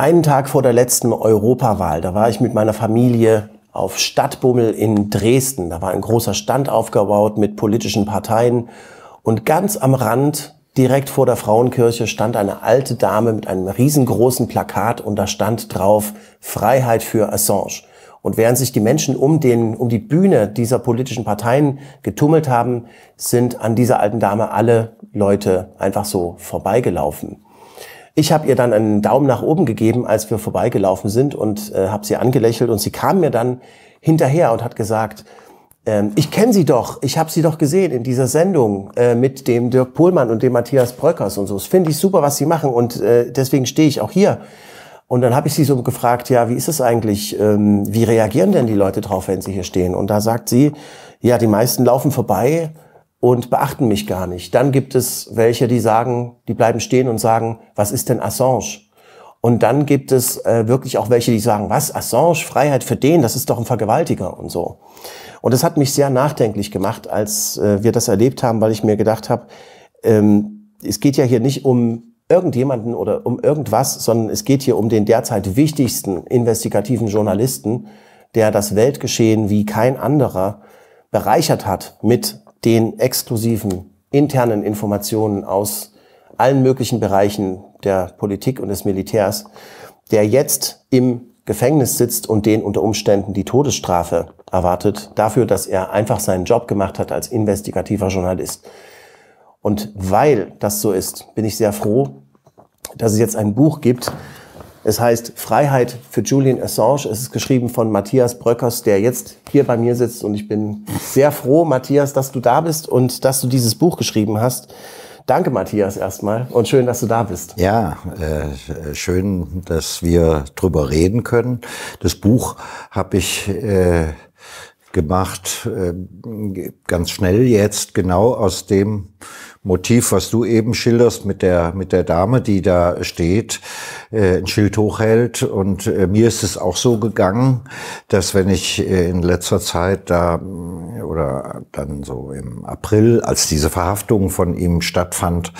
einen Tag vor der letzten Europawahl, da war ich mit meiner Familie auf Stadtbummel in Dresden. Da war ein großer Stand aufgebaut mit politischen Parteien. Und ganz am Rand, direkt vor der Frauenkirche, stand eine alte Dame mit einem riesengroßen Plakat und da stand drauf Freiheit für Assange. Und während sich die Menschen um, den, um die Bühne dieser politischen Parteien getummelt haben, sind an dieser alten Dame alle Leute einfach so vorbeigelaufen. Ich habe ihr dann einen Daumen nach oben gegeben, als wir vorbeigelaufen sind und äh, habe sie angelächelt und sie kam mir dann hinterher und hat gesagt, ähm, ich kenne sie doch, ich habe sie doch gesehen in dieser Sendung äh, mit dem Dirk Pohlmann und dem Matthias Bröckers und so. Das finde ich super, was sie machen und äh, deswegen stehe ich auch hier. Und dann habe ich sie so gefragt, ja, wie ist es eigentlich, ähm, wie reagieren denn die Leute drauf, wenn sie hier stehen? Und da sagt sie, ja, die meisten laufen vorbei, und beachten mich gar nicht. Dann gibt es welche, die sagen, die bleiben stehen und sagen, was ist denn Assange? Und dann gibt es äh, wirklich auch welche, die sagen, was Assange, Freiheit für den, das ist doch ein Vergewaltiger und so. Und das hat mich sehr nachdenklich gemacht, als äh, wir das erlebt haben, weil ich mir gedacht habe, ähm, es geht ja hier nicht um irgendjemanden oder um irgendwas, sondern es geht hier um den derzeit wichtigsten investigativen Journalisten, der das Weltgeschehen wie kein anderer bereichert hat mit den exklusiven internen Informationen aus allen möglichen Bereichen der Politik und des Militärs, der jetzt im Gefängnis sitzt und den unter Umständen die Todesstrafe erwartet, dafür, dass er einfach seinen Job gemacht hat als investigativer Journalist. Und weil das so ist, bin ich sehr froh, dass es jetzt ein Buch gibt, es heißt Freiheit für Julian Assange. Es ist geschrieben von Matthias Bröckers, der jetzt hier bei mir sitzt. Und ich bin sehr froh, Matthias, dass du da bist und dass du dieses Buch geschrieben hast. Danke, Matthias, erstmal und schön, dass du da bist. Ja, äh, schön, dass wir drüber reden können. Das Buch habe ich äh, gemacht, äh, ganz schnell jetzt, genau aus dem Motiv, was du eben schilderst mit der, mit der Dame, die da steht, äh, ein Schild hochhält. Und äh, mir ist es auch so gegangen, dass wenn ich äh, in letzter Zeit da mm, oder dann so im April, als diese Verhaftung von ihm stattfand,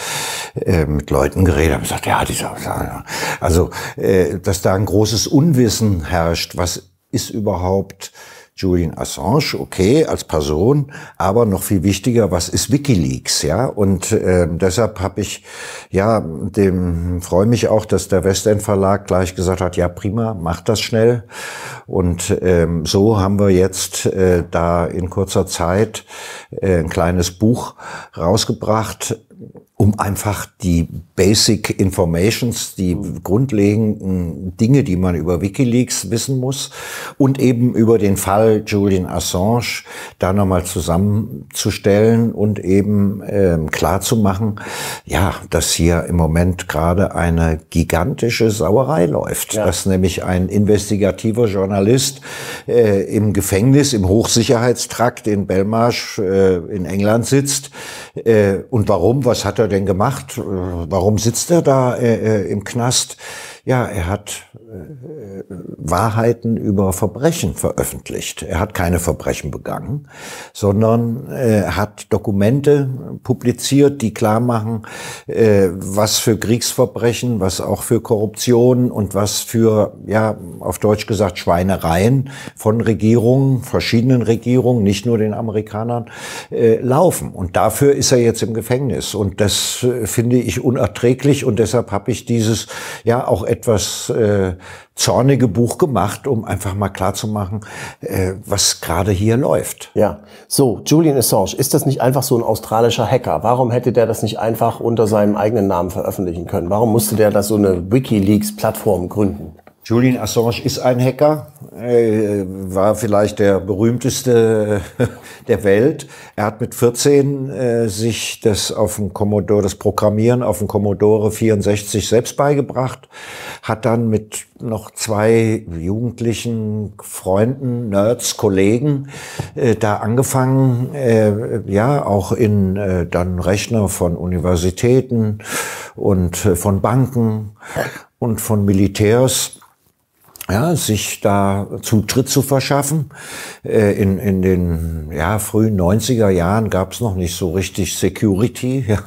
äh, mit Leuten geredet habe, gesagt, ja, dieser, also, äh, dass da ein großes Unwissen herrscht. Was ist überhaupt Julian Assange, okay, als Person, aber noch viel wichtiger, was ist WikiLeaks, ja? Und äh, deshalb habe ich, ja, dem freue mich auch, dass der Westend Verlag gleich gesagt hat, ja prima, macht das schnell. Und ähm, so haben wir jetzt äh, da in kurzer Zeit äh, ein kleines Buch rausgebracht, um einfach die Basic Informations, die mhm. grundlegenden Dinge, die man über Wikileaks wissen muss und eben über den Fall Julian Assange da nochmal zusammenzustellen und eben ähm, klarzumachen, ja, dass hier im Moment gerade eine gigantische Sauerei läuft, ja. dass nämlich ein investigativer Journalist äh, im Gefängnis, im Hochsicherheitstrakt in Belmarsh äh, in England sitzt äh, und warum? was hat er denn gemacht? Äh, warum sitzt er da äh, äh im Knast? Ja, er hat äh, Wahrheiten über Verbrechen veröffentlicht. Er hat keine Verbrechen begangen, sondern äh, hat Dokumente publiziert, die klar machen, äh, was für Kriegsverbrechen, was auch für Korruption und was für, ja, auf Deutsch gesagt, Schweinereien von Regierungen, verschiedenen Regierungen, nicht nur den Amerikanern, äh, laufen. Und dafür ist er jetzt im Gefängnis. Und das äh, finde ich unerträglich und deshalb habe ich dieses, ja, auch etwas äh, zornige Buch gemacht, um einfach mal klarzumachen, äh, was gerade hier läuft. Ja, so, Julian Assange, ist das nicht einfach so ein australischer Hacker? Warum hätte der das nicht einfach unter seinem eigenen Namen veröffentlichen können? Warum musste der das so eine Wikileaks-Plattform gründen? Julian Assange ist ein Hacker, äh, war vielleicht der berühmteste äh, der Welt. Er hat mit 14 äh, sich das auf dem Commodore, das Programmieren auf dem Commodore 64 selbst beigebracht, hat dann mit noch zwei jugendlichen Freunden, Nerds, Kollegen da angefangen, ja auch in dann Rechner von Universitäten und von Banken und von Militärs ja, sich da Zutritt zu verschaffen. Äh, in, in den ja, frühen 90er Jahren gab's noch nicht so richtig Security. Ja.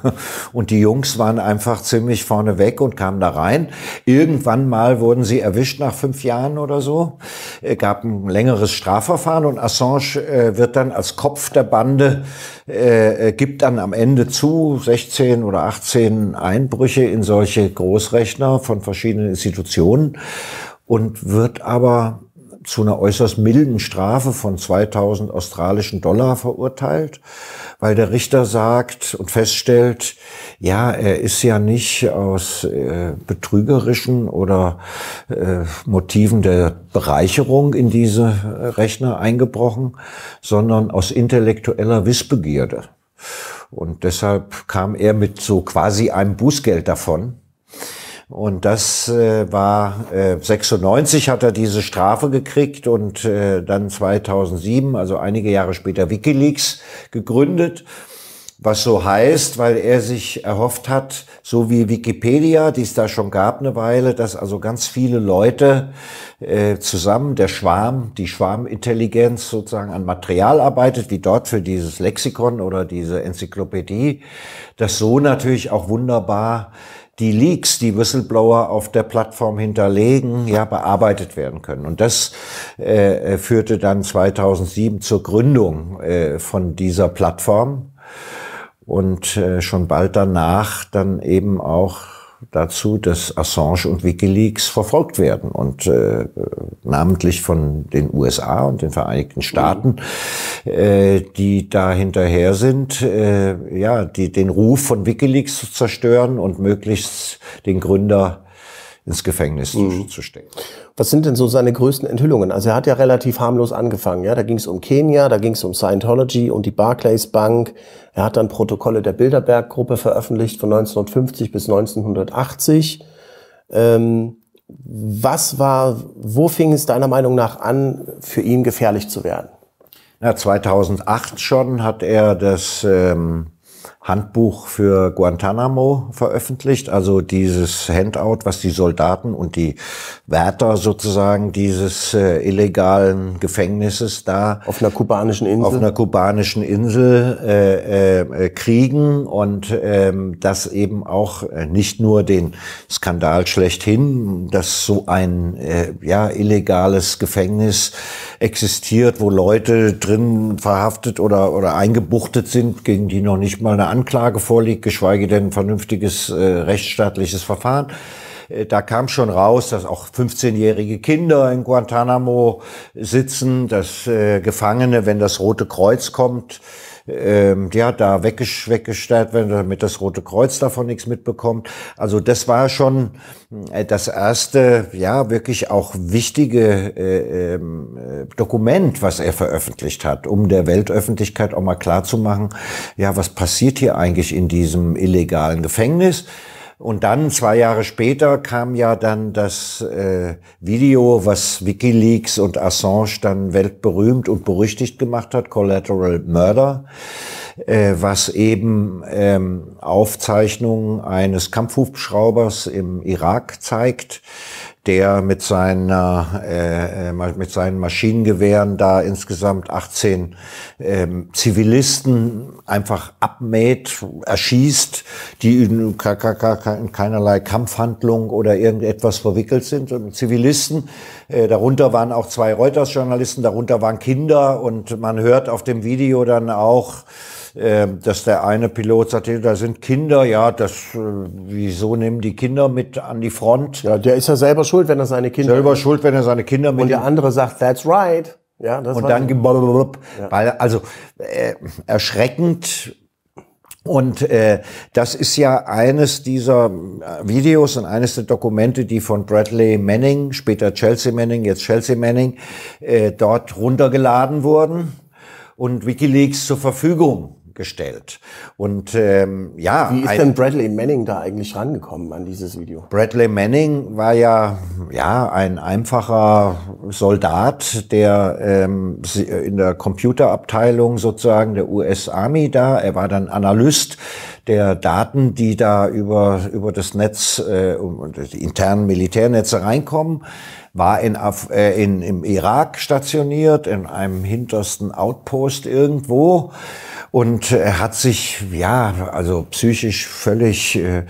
Und die Jungs waren einfach ziemlich vorne weg und kamen da rein. Irgendwann mal wurden sie erwischt nach fünf Jahren oder so. Äh, gab ein längeres Strafverfahren und Assange äh, wird dann als Kopf der Bande, äh, äh gibt dann am Ende zu 16 oder 18 Einbrüche in solche Großrechner von verschiedenen Institutionen und wird aber zu einer äußerst milden Strafe von 2000 australischen Dollar verurteilt, weil der Richter sagt und feststellt, ja, er ist ja nicht aus äh, betrügerischen oder äh, Motiven der Bereicherung in diese Rechner eingebrochen, sondern aus intellektueller Wissbegierde. Und deshalb kam er mit so quasi einem Bußgeld davon. Und das äh, war äh, 96 hat er diese Strafe gekriegt und äh, dann 2007, also einige Jahre später, WikiLeaks gegründet. Was so heißt, weil er sich erhofft hat, so wie Wikipedia, die es da schon gab eine Weile, dass also ganz viele Leute äh, zusammen, der Schwarm, die Schwarmintelligenz sozusagen an Material arbeitet, wie dort für dieses Lexikon oder diese Enzyklopädie, dass so natürlich auch wunderbar die Leaks, die Whistleblower auf der Plattform hinterlegen, ja, bearbeitet werden können. Und das äh, äh führte dann 2007 zur Gründung äh, von dieser Plattform und äh, schon bald danach dann eben auch dazu, dass Assange und Wikileaks verfolgt werden und äh, namentlich von den USA und den Vereinigten mhm. Staaten, äh, die da hinterher sind, äh, ja, die den Ruf von Wikileaks zu zerstören und möglichst den Gründer ins Gefängnis mhm. zu stecken. Was sind denn so seine größten Enthüllungen? Also er hat ja relativ harmlos angefangen. Ja, da ging es um Kenia, da ging es um Scientology und die Barclays Bank. Er hat dann Protokolle der Bilderberg-Gruppe veröffentlicht von 1950 bis 1980. Ähm, was war, wo fing es deiner Meinung nach an, für ihn gefährlich zu werden? Ja, 2008 schon hat er das ähm, Handbuch für Guantanamo veröffentlicht, also dieses Handout, was die Soldaten und die Wärter sozusagen dieses äh, illegalen Gefängnisses da auf einer kubanischen Insel auf einer kubanischen Insel äh, äh, äh kriegen und ähm, das eben auch äh, nicht nur den Skandal schlechthin, dass so ein äh, ja illegales Gefängnis existiert, wo Leute drin verhaftet oder oder eingebuchtet sind, gegen die noch nicht mal eine Anklage vorliegt, geschweige denn vernünftiges äh, rechtsstaatliches Verfahren. Äh, da kam schon raus, dass auch 15-jährige Kinder in Guantanamo sitzen, dass äh, Gefangene, wenn das Rote Kreuz kommt, ähm, ja, da weggesch weggestellt werden, damit das Rote Kreuz davon nichts mitbekommt. Also das war schon äh, das erste, ja, wirklich auch wichtige äh, ähm, äh, Dokument, was er veröffentlicht hat, um der Weltöffentlichkeit auch mal klarzumachen, ja, was passiert hier eigentlich in diesem illegalen Gefängnis? Und dann, zwei Jahre später, kam ja dann das äh, Video, was Wikileaks und Assange dann weltberühmt und berüchtigt gemacht hat, Collateral Murder, äh, was eben ähm, Aufzeichnungen eines Kampfhubschraubers im Irak zeigt, der mit, seiner, äh, äh, mit seinen Maschinengewehren da insgesamt 18 ähm, Zivilisten einfach abmäht, erschießt, die in, keinerlei Kampfhandlung oder irgendetwas verwickelt sind. Und Zivilisten, äh, darunter waren auch zwei Reuters-Journalisten, darunter waren Kinder und man hört auf dem Video dann auch, ähm, dass der eine Pilot sagte, da sind Kinder, ja, das, äh, wieso nehmen die Kinder mit an die Front? Ja, der ist ja selber schuld, wenn er seine Kinder. Selber schuld, wenn er seine Kinder mit. Und der andere sagt, that's right. Ja, das und dann, ja. weil, also, äh, erschreckend, und äh, das ist ja eines dieser äh, Videos und eines der Dokumente, die von Bradley Manning, später Chelsea Manning, jetzt Chelsea Manning, äh, dort runtergeladen wurden und Wikileaks zur Verfügung gestellt. Und ähm, ja. Wie ist denn Bradley Manning da eigentlich rangekommen an dieses Video? Bradley Manning war ja, ja ein einfacher Soldat, der ähm, äh, in der Computerabteilung sozusagen der US Army da. Er war dann Analyst der Daten, die da über, über das Netz, äh, die internen Militärnetze reinkommen, war in, Af äh, in, im Irak stationiert, in einem hintersten Outpost irgendwo und er hat sich, ja, also psychisch völlig äh,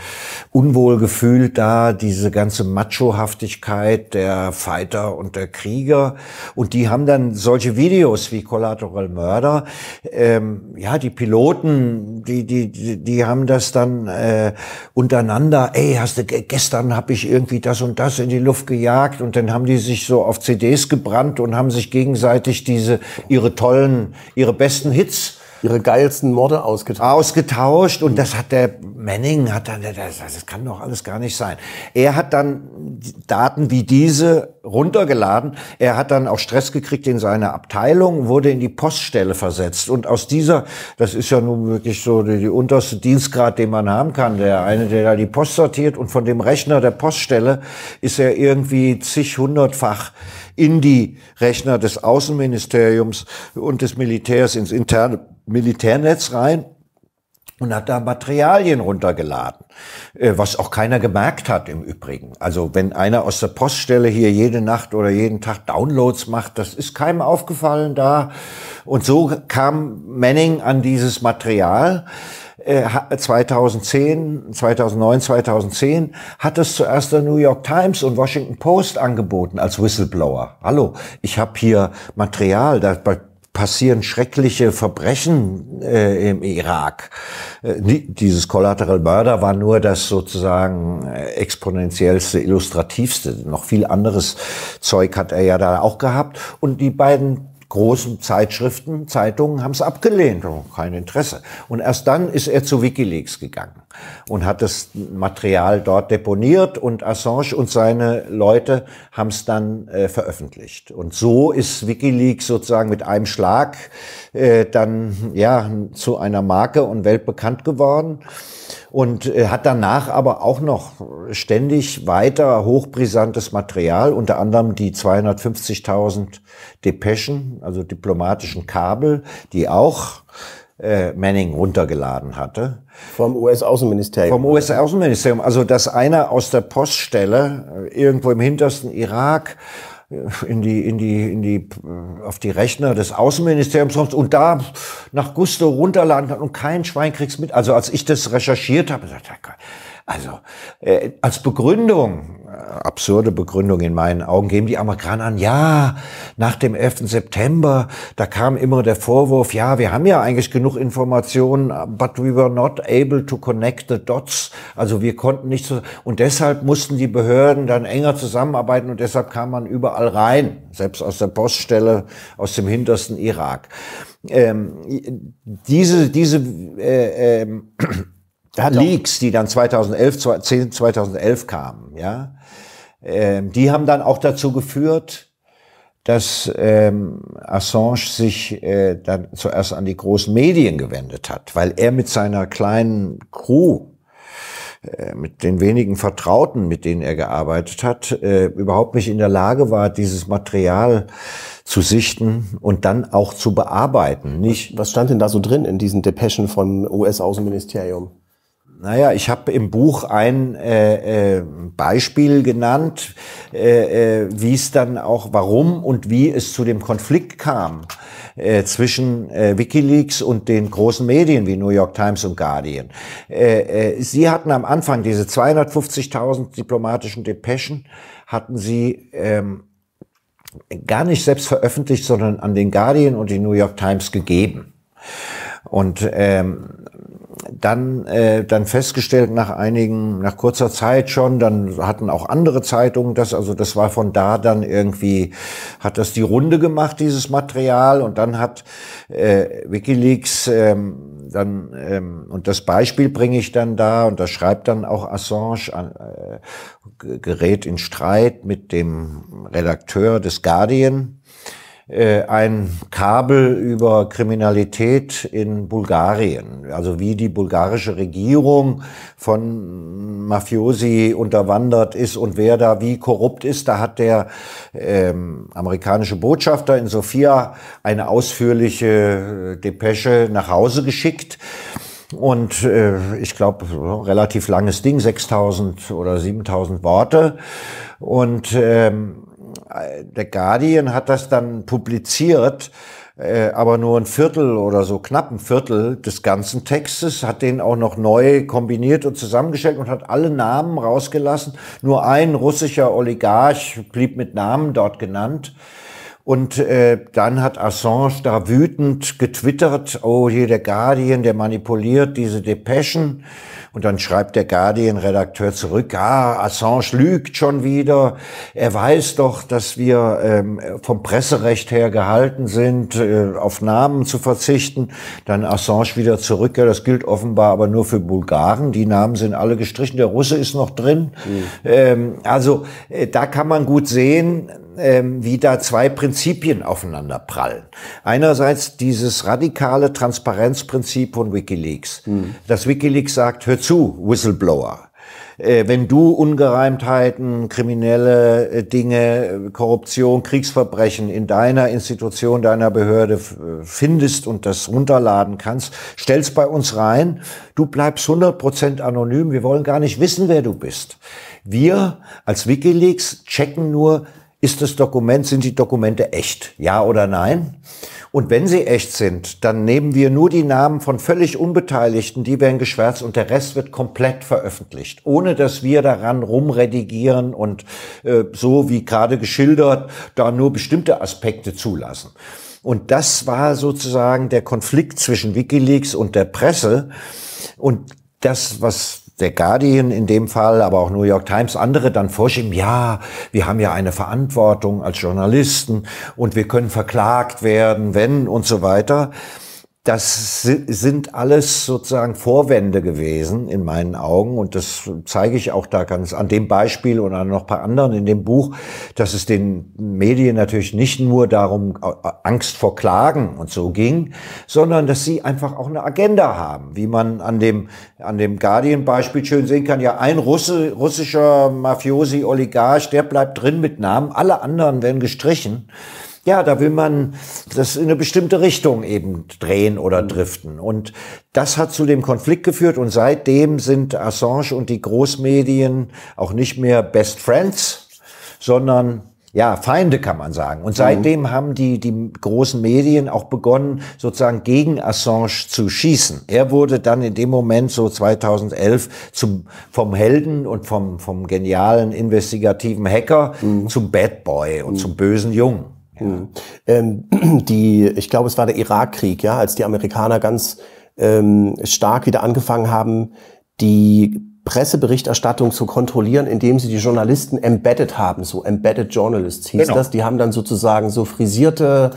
unwohl gefühlt da, diese ganze Machohaftigkeit der Fighter und der Krieger. Und die haben dann solche Videos wie Collateral Murder, ähm, ja, die Piloten, die, die, die, die die haben das dann äh, untereinander, ey, hast du gestern habe ich irgendwie das und das in die Luft gejagt und dann haben die sich so auf CDs gebrannt und haben sich gegenseitig diese ihre tollen, ihre besten Hits ihre geilsten Morde ausgetauscht. Ausgetauscht und das hat der Manning hat dann das, das kann doch alles gar nicht sein. Er hat dann Daten wie diese runtergeladen. Er hat dann auch Stress gekriegt in seiner Abteilung, wurde in die Poststelle versetzt. Und aus dieser, das ist ja nun wirklich so die, die unterste Dienstgrad, den man haben kann, der eine, der da die Post sortiert und von dem Rechner der Poststelle ist er irgendwie zig hundertfach in die Rechner des Außenministeriums und des Militärs ins interne Militärnetz rein und hat da Materialien runtergeladen. Äh, was auch keiner gemerkt hat im Übrigen. Also wenn einer aus der Poststelle hier jede Nacht oder jeden Tag Downloads macht, das ist keinem aufgefallen da. Und so kam Manning an dieses Material. 2010, 2009, 2010 hat es zuerst der New York Times und Washington Post angeboten als Whistleblower. Hallo, ich habe hier Material, das passieren schreckliche Verbrechen äh, im Irak. Äh, dieses Collateral Murder war nur das sozusagen äh, exponentiellste, illustrativste. Noch viel anderes Zeug hat er ja da auch gehabt. Und die beiden großen Zeitschriften, Zeitungen haben es abgelehnt, kein Interesse. Und erst dann ist er zu Wikileaks gegangen und hat das Material dort deponiert und Assange und seine Leute haben es dann äh, veröffentlicht. Und so ist Wikileaks sozusagen mit einem Schlag äh, dann ja zu einer Marke und weltbekannt geworden und äh, hat danach aber auch noch ständig weiter hochbrisantes Material, unter anderem die 250.000 Depeschen, also diplomatischen Kabel, die auch äh, Manning runtergeladen hatte. Vom US-Außenministerium. Vom US-Außenministerium. Also, dass einer aus der Poststelle äh, irgendwo im hintersten Irak äh, in die, in die, in die, äh, auf die Rechner des Außenministeriums kommt und da nach Gusto runterladen kann und kein Schwein kriegst mit. Also als ich das recherchiert habe, gesagt, also äh, als Begründung, äh, absurde Begründung in meinen Augen, geben die Amerikaner an, ja, nach dem 11. September, da kam immer der Vorwurf, ja, wir haben ja eigentlich genug Informationen, but we were not able to connect the dots. Also wir konnten nicht so, und deshalb mussten die Behörden dann enger zusammenarbeiten und deshalb kam man überall rein, selbst aus der Poststelle, aus dem hintersten Irak. Ähm, diese diese äh, äh, ja, Leaks, die dann 2011, 10, 2011 kamen, ja, ähm, die haben dann auch dazu geführt, dass ähm, Assange sich äh, dann zuerst an die großen Medien gewendet hat, weil er mit seiner kleinen Crew, äh, mit den wenigen Vertrauten, mit denen er gearbeitet hat, äh, überhaupt nicht in der Lage war, dieses Material zu sichten und dann auch zu bearbeiten. Nicht was stand denn da so drin in diesen Depeschen vom US-Außenministerium? Naja, ich habe im Buch ein äh, äh, Beispiel genannt, äh, äh, wie es dann auch, warum und wie es zu dem Konflikt kam äh, zwischen äh, Wikileaks und den großen Medien wie New York Times und Guardian. Äh, äh, sie hatten am Anfang diese 250.000 diplomatischen Depeschen, hatten sie ähm, gar nicht selbst veröffentlicht, sondern an den Guardian und die New York Times gegeben. Und ähm, dann, äh, dann festgestellt nach einigen, nach kurzer Zeit schon, dann hatten auch andere Zeitungen das, also das war von da dann irgendwie, hat das die Runde gemacht, dieses Material, und dann hat äh, Wikileaks ähm, dann, ähm, und das Beispiel bringe ich dann da, und das schreibt dann auch Assange, an, äh, gerät in Streit mit dem Redakteur des Guardian, äh, ein Kabel über Kriminalität in Bulgarien. Also wie die bulgarische Regierung von Mafiosi unterwandert ist und wer da wie korrupt ist. Da hat der ähm, amerikanische Botschafter in Sofia eine ausführliche äh, Depesche nach Hause geschickt. Und äh, ich glaube, relativ langes Ding, 6000 oder 7000 Worte. Und ähm, der Guardian hat das dann publiziert, äh, aber nur ein Viertel oder so, knapp ein Viertel des ganzen Textes, hat den auch noch neu kombiniert und zusammengestellt und hat alle Namen rausgelassen. Nur ein russischer Oligarch blieb mit Namen dort genannt. Und äh, dann hat Assange da wütend getwittert, oh hier der Guardian, der manipuliert diese Depeschen. Und dann schreibt der Guardian-Redakteur zurück, ah, Assange lügt schon wieder. Er weiß doch, dass wir ähm, vom Presserecht her gehalten sind, äh, auf Namen zu verzichten. Dann Assange wieder zurück, ja, das gilt offenbar aber nur für Bulgaren. Die Namen sind alle gestrichen, der Russe ist noch drin. Mhm. Ähm, also äh, da kann man gut sehen, ähm, wie da zwei Prinzipien aufeinander prallen. Einerseits dieses radikale Transparenzprinzip von Wikileaks. Mhm. Das Wikileaks sagt, hör zu, Whistleblower äh, wenn du Ungereimtheiten, kriminelle äh, Dinge, äh, Korruption, Kriegsverbrechen in deiner Institution, deiner Behörde findest und das runterladen kannst, stell's bei uns rein. Du bleibst 100% anonym. Wir wollen gar nicht wissen, wer du bist. Wir als Wikileaks checken nur, ist das Dokument, sind die Dokumente echt? Ja oder nein? Und wenn sie echt sind, dann nehmen wir nur die Namen von völlig Unbeteiligten, die werden geschwärzt und der Rest wird komplett veröffentlicht, ohne dass wir daran rumredigieren und äh, so wie gerade geschildert, da nur bestimmte Aspekte zulassen. Und das war sozusagen der Konflikt zwischen Wikileaks und der Presse. Und das, was der Guardian in dem Fall, aber auch New York Times, andere dann vorschieben, ja, wir haben ja eine Verantwortung als Journalisten und wir können verklagt werden, wenn und so weiter das sind alles sozusagen Vorwände gewesen in meinen Augen und das zeige ich auch da ganz an dem Beispiel und an noch paar anderen in dem Buch, dass es den Medien natürlich nicht nur darum äh, äh, Angst vor Klagen und so ging, sondern dass sie einfach auch eine Agenda haben, wie man an dem an dem Guardian Beispiel schön sehen kann. Ja, ein Russe, russischer Mafiosi Oligarch, der bleibt drin mit Namen, alle anderen werden gestrichen ja, da will man das in eine bestimmte Richtung eben drehen oder mhm. driften. Und das hat zu dem Konflikt geführt und seitdem sind Assange und die Großmedien auch nicht mehr Best Friends, sondern ja, Feinde kann man sagen. Und mhm. seitdem mhm. haben die, die großen Medien auch begonnen, sozusagen gegen Assange zu schießen. Er wurde dann in dem Moment, so 2011, zum, vom Helden und vom, vom genialen investigativen Hacker mhm. zum Bad Boy und mhm. zum bösen Jungen. Ja. Mhm. Ähm, die, ich glaube, es war der Irakkrieg, ja, als die Amerikaner ganz ähm, stark wieder angefangen haben, die Presseberichterstattung zu kontrollieren, indem sie die Journalisten embedded haben, so embedded Journalists hieß genau. das. Die haben dann sozusagen so frisierte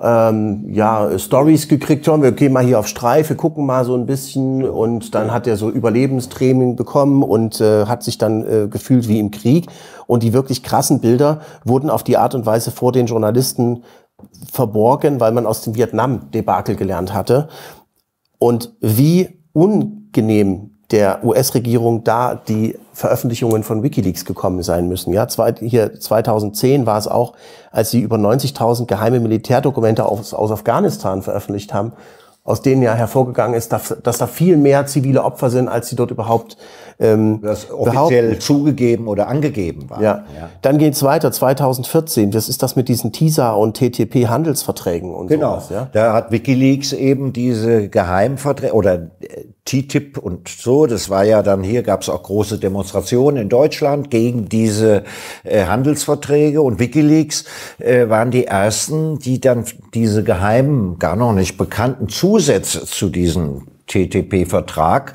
ähm, ja, Stories gekriegt haben. Wir gehen mal hier auf Streife, gucken mal so ein bisschen. Und dann hat er so Überlebenstraining bekommen und äh, hat sich dann äh, gefühlt wie im Krieg. Und die wirklich krassen Bilder wurden auf die Art und Weise vor den Journalisten verborgen, weil man aus dem Vietnam-Debakel gelernt hatte. Und wie ungenehm der US-Regierung da die Veröffentlichungen von Wikileaks gekommen sein müssen. Ja, zwei, hier 2010 war es auch, als sie über 90.000 geheime Militärdokumente aus, aus Afghanistan veröffentlicht haben, aus denen ja hervorgegangen ist, dass, dass da viel mehr zivile Opfer sind, als sie dort überhaupt ähm, das offiziell behaupten. zugegeben oder angegeben waren. Ja. ja. Dann geht's weiter, 2014, was ist das mit diesen TISA und TTP Handelsverträgen und genau. sowas. Genau, ja? da hat Wikileaks eben diese Geheimverträge oder äh, TTIP und so. Das war ja dann hier gab es auch große Demonstrationen in Deutschland gegen diese äh, Handelsverträge und WikiLeaks äh, waren die ersten, die dann diese geheimen, gar noch nicht bekannten Zusätze zu diesen TTP-Vertrag,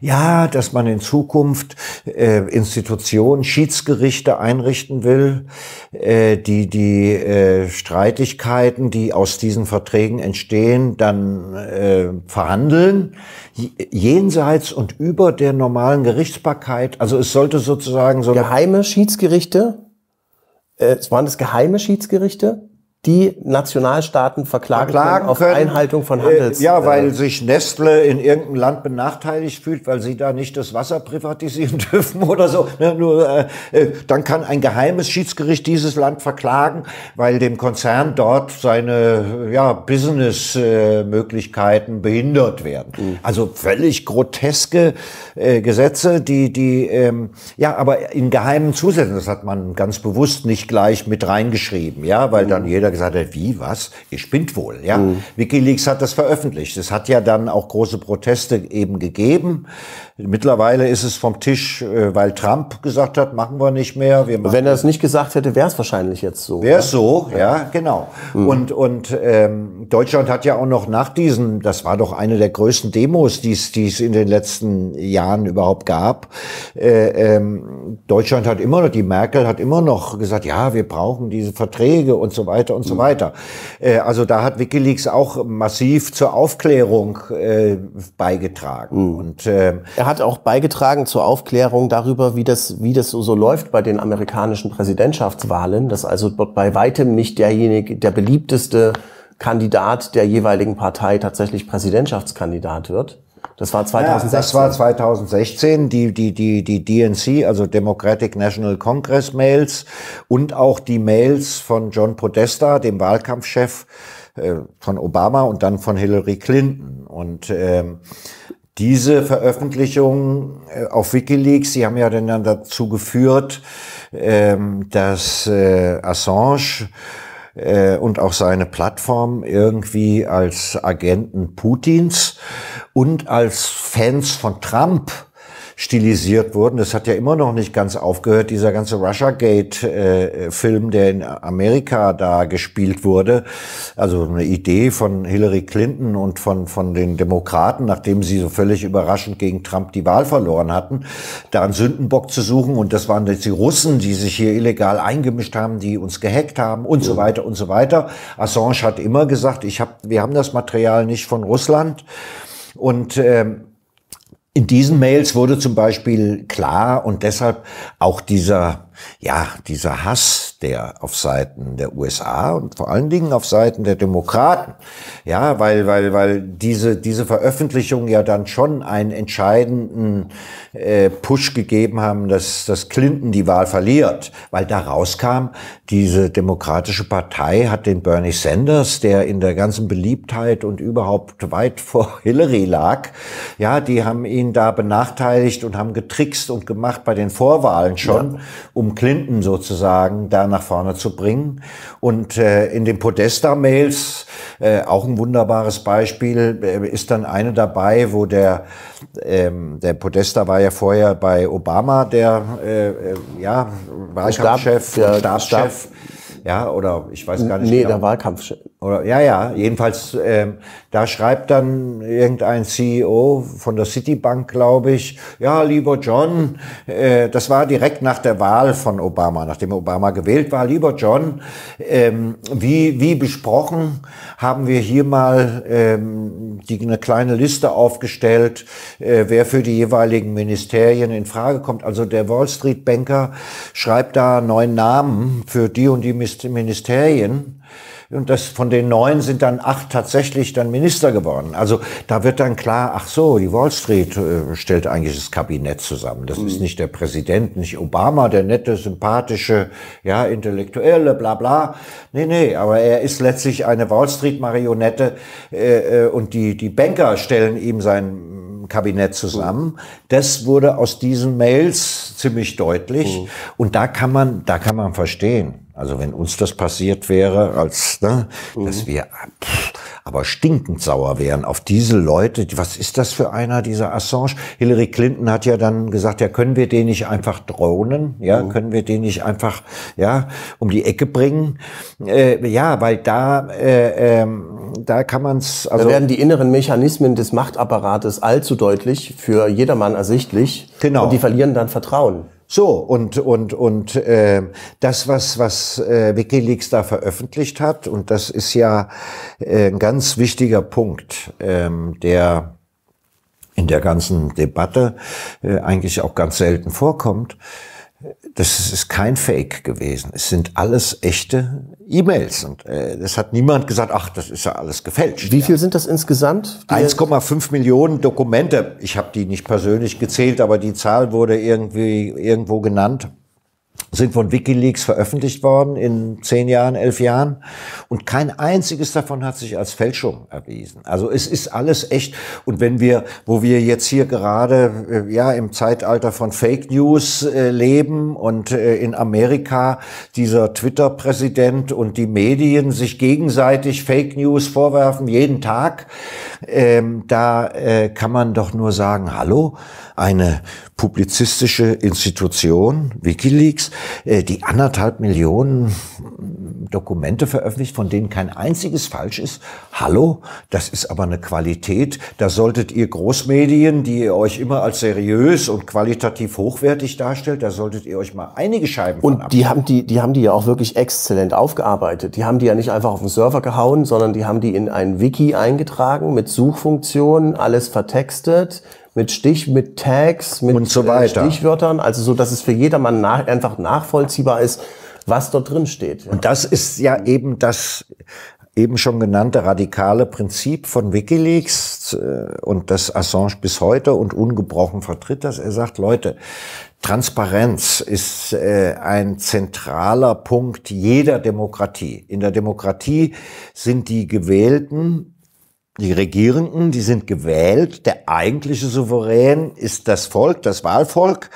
ja, dass man in Zukunft äh, Institutionen, Schiedsgerichte einrichten will, äh, die die äh, Streitigkeiten, die aus diesen Verträgen entstehen, dann äh, verhandeln, jenseits und über der normalen Gerichtsbarkeit. Also es sollte sozusagen so... Geheime Schiedsgerichte? Äh, waren das geheime Schiedsgerichte? die Nationalstaaten verklagen, verklagen auf können, Einhaltung von äh, Handels. Äh, ja, weil äh, sich Nestle in irgendeinem Land benachteiligt fühlt, weil sie da nicht das Wasser privatisieren dürfen oder so. Ne, nur, äh, äh, dann kann ein geheimes Schiedsgericht dieses Land verklagen, weil dem Konzern dort seine ja, Businessmöglichkeiten behindert werden. Mhm. Also völlig groteske äh, Gesetze, die, die ähm, ja, aber in geheimen Zusätzen, das hat man ganz bewusst nicht gleich mit reingeschrieben, ja, weil mhm. dann jeder jeder gesagt hat, wie, was? Ihr spinnt wohl, ja. Mhm. Wikileaks hat das veröffentlicht. Es hat ja dann auch große Proteste eben gegeben. Mittlerweile ist es vom Tisch, äh, weil Trump gesagt hat, machen wir nicht mehr. Wir Wenn er es nicht gesagt hätte, wäre es wahrscheinlich jetzt so. Wäre es so, ja, ja genau. Mhm. Und, und ähm, Deutschland hat ja auch noch nach diesen, das war doch eine der größten Demos, die es in den letzten Jahren überhaupt gab. Äh, ähm, Deutschland hat immer noch, die Merkel hat immer noch gesagt, ja, wir brauchen diese Verträge und so weiter und so weiter. Äh, also da hat Wikileaks auch massiv zur Aufklärung äh, beigetragen. Mhm. Und, äh, er hat auch beigetragen zur Aufklärung darüber, wie das, wie das so, läuft bei den amerikanischen Präsidentschaftswahlen, dass also bei weitem nicht derjenige, der beliebteste Kandidat der jeweiligen Partei tatsächlich Präsidentschaftskandidat wird. Das war 2016. Ja, das war 2016. Die, die, die, die DNC, also Democratic National Congress Mails und auch die Mails von John Podesta, dem Wahlkampfchef äh, von Obama und dann von Hillary Clinton. Und ähm, diese Veröffentlichungen äh, auf Wikileaks, die haben ja dann dazu geführt, ähm, dass äh, Assange äh, und auch seine Plattform irgendwie als Agenten Putins und als Fans von Trump stilisiert wurden. Das hat ja immer noch nicht ganz aufgehört, dieser ganze Russiagate-Film, äh, der in Amerika da gespielt wurde. Also eine Idee von Hillary Clinton und von, von den Demokraten, nachdem sie so völlig überraschend gegen Trump die Wahl verloren hatten, da einen Sündenbock zu suchen. Und das waren jetzt die Russen, die sich hier illegal eingemischt haben, die uns gehackt haben und ja. so weiter und so weiter. Assange hat immer gesagt, ich hab, wir haben das Material nicht von Russland. Und ähm, in diesen Mails wurde zum Beispiel klar und deshalb auch dieser, ja, dieser Hass, der auf Seiten der USA und vor allen Dingen auf Seiten der Demokraten. Ja, weil, weil, weil diese, diese Veröffentlichung ja dann schon einen entscheidenden äh, Push gegeben haben, dass, dass Clinton die Wahl verliert. Weil da rauskam, diese demokratische Partei hat den Bernie Sanders, der in der ganzen Beliebtheit und überhaupt weit vor Hillary lag, ja, die haben ihn da benachteiligt und haben getrickst und gemacht bei den Vorwahlen schon, ja. um Clinton sozusagen dann nach vorne zu bringen. Und äh, in den Podesta-Mails, äh, auch ein wunderbares Beispiel, äh, ist dann eine dabei, wo der, ähm, der Podesta war ja vorher bei Obama, der äh, äh ja, Wahlkampfchef, Stab, Stabschef. Stab ja, oder ich weiß gar nicht. Nee, genau. der Wahlkampfchef. Oder, ja, ja, jedenfalls, ähm, da schreibt dann irgendein CEO von der Citibank, glaube ich, ja, lieber John, äh, das war direkt nach der Wahl von Obama, nachdem Obama gewählt war, lieber John, ähm, wie, wie besprochen haben wir hier mal ähm, die, eine kleine Liste aufgestellt, äh, wer für die jeweiligen Ministerien in Frage kommt. Also der Wall Street Banker schreibt da neun Namen für die und die Ministerien. Und das, von den neun sind dann acht tatsächlich dann Minister geworden. Also da wird dann klar, ach so, die Wall Street äh, stellt eigentlich das Kabinett zusammen. Das mhm. ist nicht der Präsident, nicht Obama, der nette, sympathische, ja, intellektuelle, bla bla. Nee, nee, aber er ist letztlich eine Wall Street-Marionette äh, äh, und die, die Banker stellen ihm sein Kabinett zusammen. Das wurde aus diesen Mails ziemlich deutlich. Mhm. Und da kann man, da kann man verstehen, also wenn uns das passiert wäre, als ne, mhm. dass wir pff, aber stinkend sauer wären auf diese Leute. Was ist das für einer, dieser Assange? Hillary Clinton hat ja dann gesagt, ja, können wir den nicht einfach drohnen? Ja, mhm. können wir den nicht einfach ja um die Ecke bringen? Äh, ja, weil da äh, äh, da kann man es. Also da werden die inneren Mechanismen des Machtapparates allzu deutlich für jedermann ersichtlich. Genau. Und die verlieren dann Vertrauen. So, und, und, und äh, das, was, was äh, Wikileaks da veröffentlicht hat, und das ist ja äh, ein ganz wichtiger Punkt, ähm, der in der ganzen Debatte äh, eigentlich auch ganz selten vorkommt, äh, das ist kein Fake gewesen. Es sind alles echte E-Mails. Und äh, das hat niemand gesagt, ach, das ist ja alles gefälscht. Wie viel sind das insgesamt? 1,5 Millionen Dokumente. Ich habe die nicht persönlich gezählt, aber die Zahl wurde irgendwie irgendwo genannt sind von Wikileaks veröffentlicht worden in zehn Jahren, elf Jahren. Und kein einziges davon hat sich als Fälschung erwiesen. Also es ist alles echt. Und wenn wir, wo wir jetzt hier gerade, äh, ja, im Zeitalter von Fake News äh, leben und äh, in Amerika dieser Twitter-Präsident und die Medien sich gegenseitig Fake News vorwerfen, jeden Tag, ähm, da äh, kann man doch nur sagen, hallo, eine publizistische Institution, Wikileaks, äh, die anderthalb Millionen Dokumente veröffentlicht, von denen kein einziges falsch ist. Hallo, das ist aber eine Qualität. Da solltet ihr Großmedien, die ihr euch immer als seriös und qualitativ hochwertig darstellt, da solltet ihr euch mal einige Scheiben Und die haben die, die haben die ja auch wirklich exzellent aufgearbeitet. Die haben die ja nicht einfach auf den Server gehauen, sondern die haben die in ein Wiki eingetragen mit Suchfunktionen, alles vertextet mit Stich, mit Tags, mit so äh, Stichwörtern, also so, dass es für jedermann nach, einfach nachvollziehbar ist, was dort drin steht. Ja. Und das ist ja eben das eben schon genannte radikale Prinzip von WikiLeaks äh, und das Assange bis heute und ungebrochen vertritt dass Er sagt, Leute, Transparenz ist äh, ein zentraler Punkt jeder Demokratie. In der Demokratie sind die Gewählten die Regierenden, die sind gewählt. Der eigentliche Souverän ist das Volk, das Wahlvolk,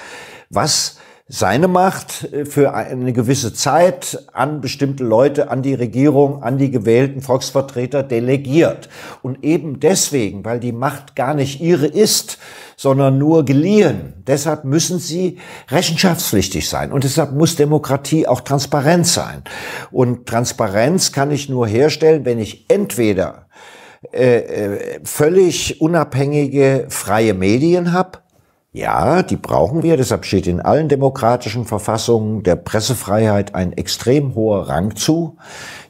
was seine Macht äh, für eine gewisse Zeit an bestimmte Leute, an die Regierung, an die gewählten Volksvertreter delegiert. Und eben deswegen, weil die Macht gar nicht ihre ist, sondern nur geliehen, deshalb müssen sie rechenschaftspflichtig sein. Und deshalb muss Demokratie auch transparent sein. Und Transparenz kann ich nur herstellen, wenn ich entweder äh, äh, völlig unabhängige freie Medien habe ja, die brauchen wir. Deshalb steht in allen demokratischen Verfassungen der Pressefreiheit ein extrem hoher Rang zu.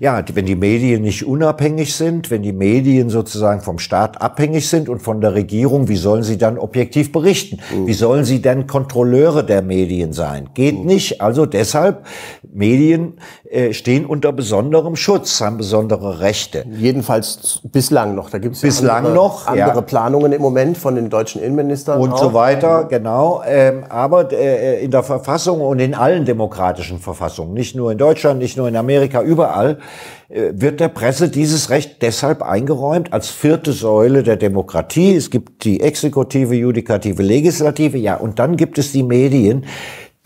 Ja, wenn die Medien nicht unabhängig sind, wenn die Medien sozusagen vom Staat abhängig sind und von der Regierung, wie sollen sie dann objektiv berichten? Mhm. Wie sollen sie denn Kontrolleure der Medien sein? Geht mhm. nicht. Also deshalb, Medien äh, stehen unter besonderem Schutz, haben besondere Rechte. Jedenfalls bislang noch. Da gibt es ja bislang andere, noch, andere ja. Planungen im Moment von den deutschen Innenministern. Und auch. so weiter aber genau, ähm, aber äh, in der Verfassung und in allen demokratischen Verfassungen, nicht nur in Deutschland, nicht nur in Amerika, überall, äh, wird der Presse dieses Recht deshalb eingeräumt als vierte Säule der Demokratie. Es gibt die Exekutive, Judikative, Legislative, ja, und dann gibt es die Medien,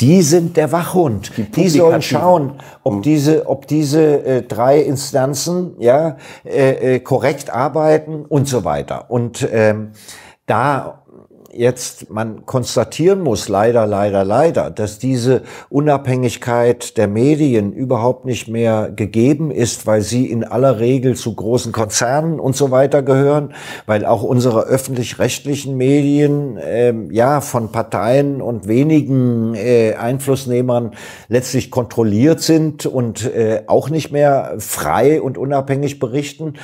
die sind der Wachhund. Die, die sollen schauen, ob mhm. diese, ob diese äh, drei Instanzen ja äh, äh, korrekt arbeiten und so weiter. Und ähm, da jetzt man konstatieren muss, leider, leider, leider, dass diese Unabhängigkeit der Medien überhaupt nicht mehr gegeben ist, weil sie in aller Regel zu großen Konzernen und so weiter gehören, weil auch unsere öffentlich-rechtlichen Medien ähm, ja von Parteien und wenigen äh, Einflussnehmern letztlich kontrolliert sind und äh, auch nicht mehr frei und unabhängig berichten.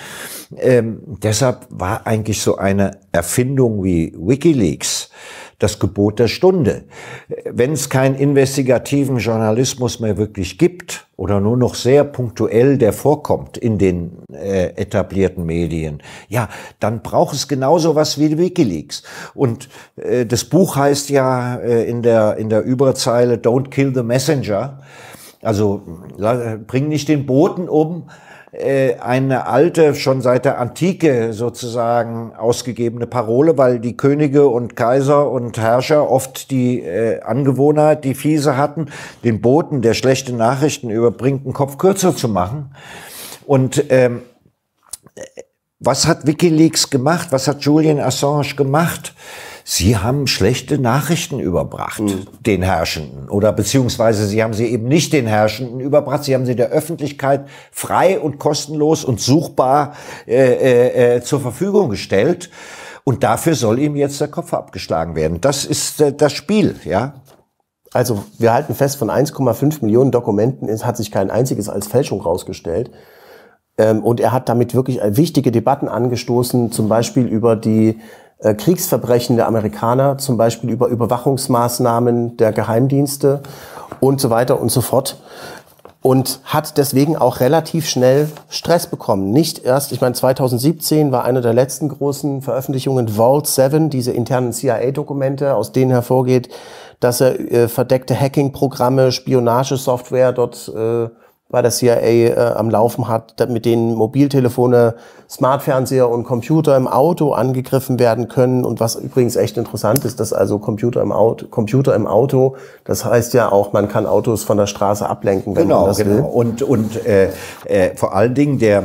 Ähm, deshalb war eigentlich so eine Erfindung wie Wikileaks das Gebot der Stunde. Wenn es keinen investigativen Journalismus mehr wirklich gibt oder nur noch sehr punktuell der vorkommt in den äh, etablierten Medien, ja, dann braucht es genauso was wie Wikileaks. Und äh, das Buch heißt ja äh, in, der, in der Überzeile Don't Kill the Messenger. Also bring nicht den Boten um, äh, eine alte, schon seit der Antike sozusagen ausgegebene Parole, weil die Könige und Kaiser und Herrscher oft die äh, Angewohnheit, die fiese hatten, den Boten, der schlechte Nachrichten überbringt, einen Kopf kürzer zu machen. Und ähm, was hat Wikileaks gemacht? Was hat Julian Assange gemacht? Sie haben schlechte Nachrichten überbracht, mhm. den Herrschenden. Oder beziehungsweise Sie haben sie eben nicht den Herrschenden überbracht, Sie haben sie der Öffentlichkeit frei und kostenlos und suchbar äh, äh, äh zur Verfügung gestellt. Und dafür soll ihm jetzt der Kopf abgeschlagen werden. Das ist äh, das Spiel, ja. Also wir halten fest, von 1,5 Millionen Dokumenten hat sich kein einziges als Fälschung rausgestellt. Ähm, und er hat damit wirklich wichtige Debatten angestoßen, zum Beispiel über die äh, Kriegsverbrechen der Amerikaner, zum Beispiel über Überwachungsmaßnahmen der Geheimdienste und so weiter und so fort. Und hat deswegen auch relativ schnell Stress bekommen. Nicht erst, ich meine, 2017 war eine der letzten großen Veröffentlichungen Vault 7, diese internen CIA-Dokumente, aus denen hervorgeht, dass er äh, verdeckte Hacking-Programme, Spionagesoftware dort äh, bei der CIA äh, am Laufen hat, mit denen Mobiltelefone, Smartfernseher und Computer im Auto angegriffen werden können. Und was übrigens echt interessant ist, dass also Computer im Auto, Computer im Auto, das heißt ja auch, man kann Autos von der Straße ablenken, wenn genau, man das genau. will. Genau. Und und äh, äh, vor allen Dingen der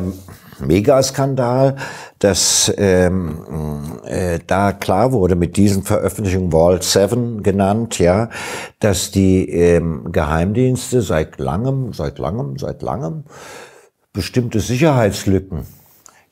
Megaskandal, dass ähm, äh, da klar wurde mit diesen Veröffentlichungen Wall 7 genannt, ja, dass die ähm, Geheimdienste seit langem, seit langem, seit langem bestimmte Sicherheitslücken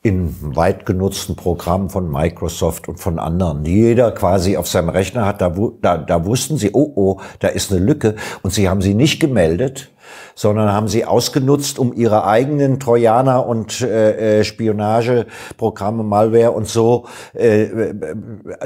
in weit genutzten Programmen von Microsoft und von anderen. die Jeder quasi auf seinem Rechner hat, da, da, da wussten sie, oh oh, da ist eine Lücke und sie haben sie nicht gemeldet sondern haben sie ausgenutzt, um ihre eigenen Trojaner und äh, äh Spionageprogramme, Malware und so äh, äh,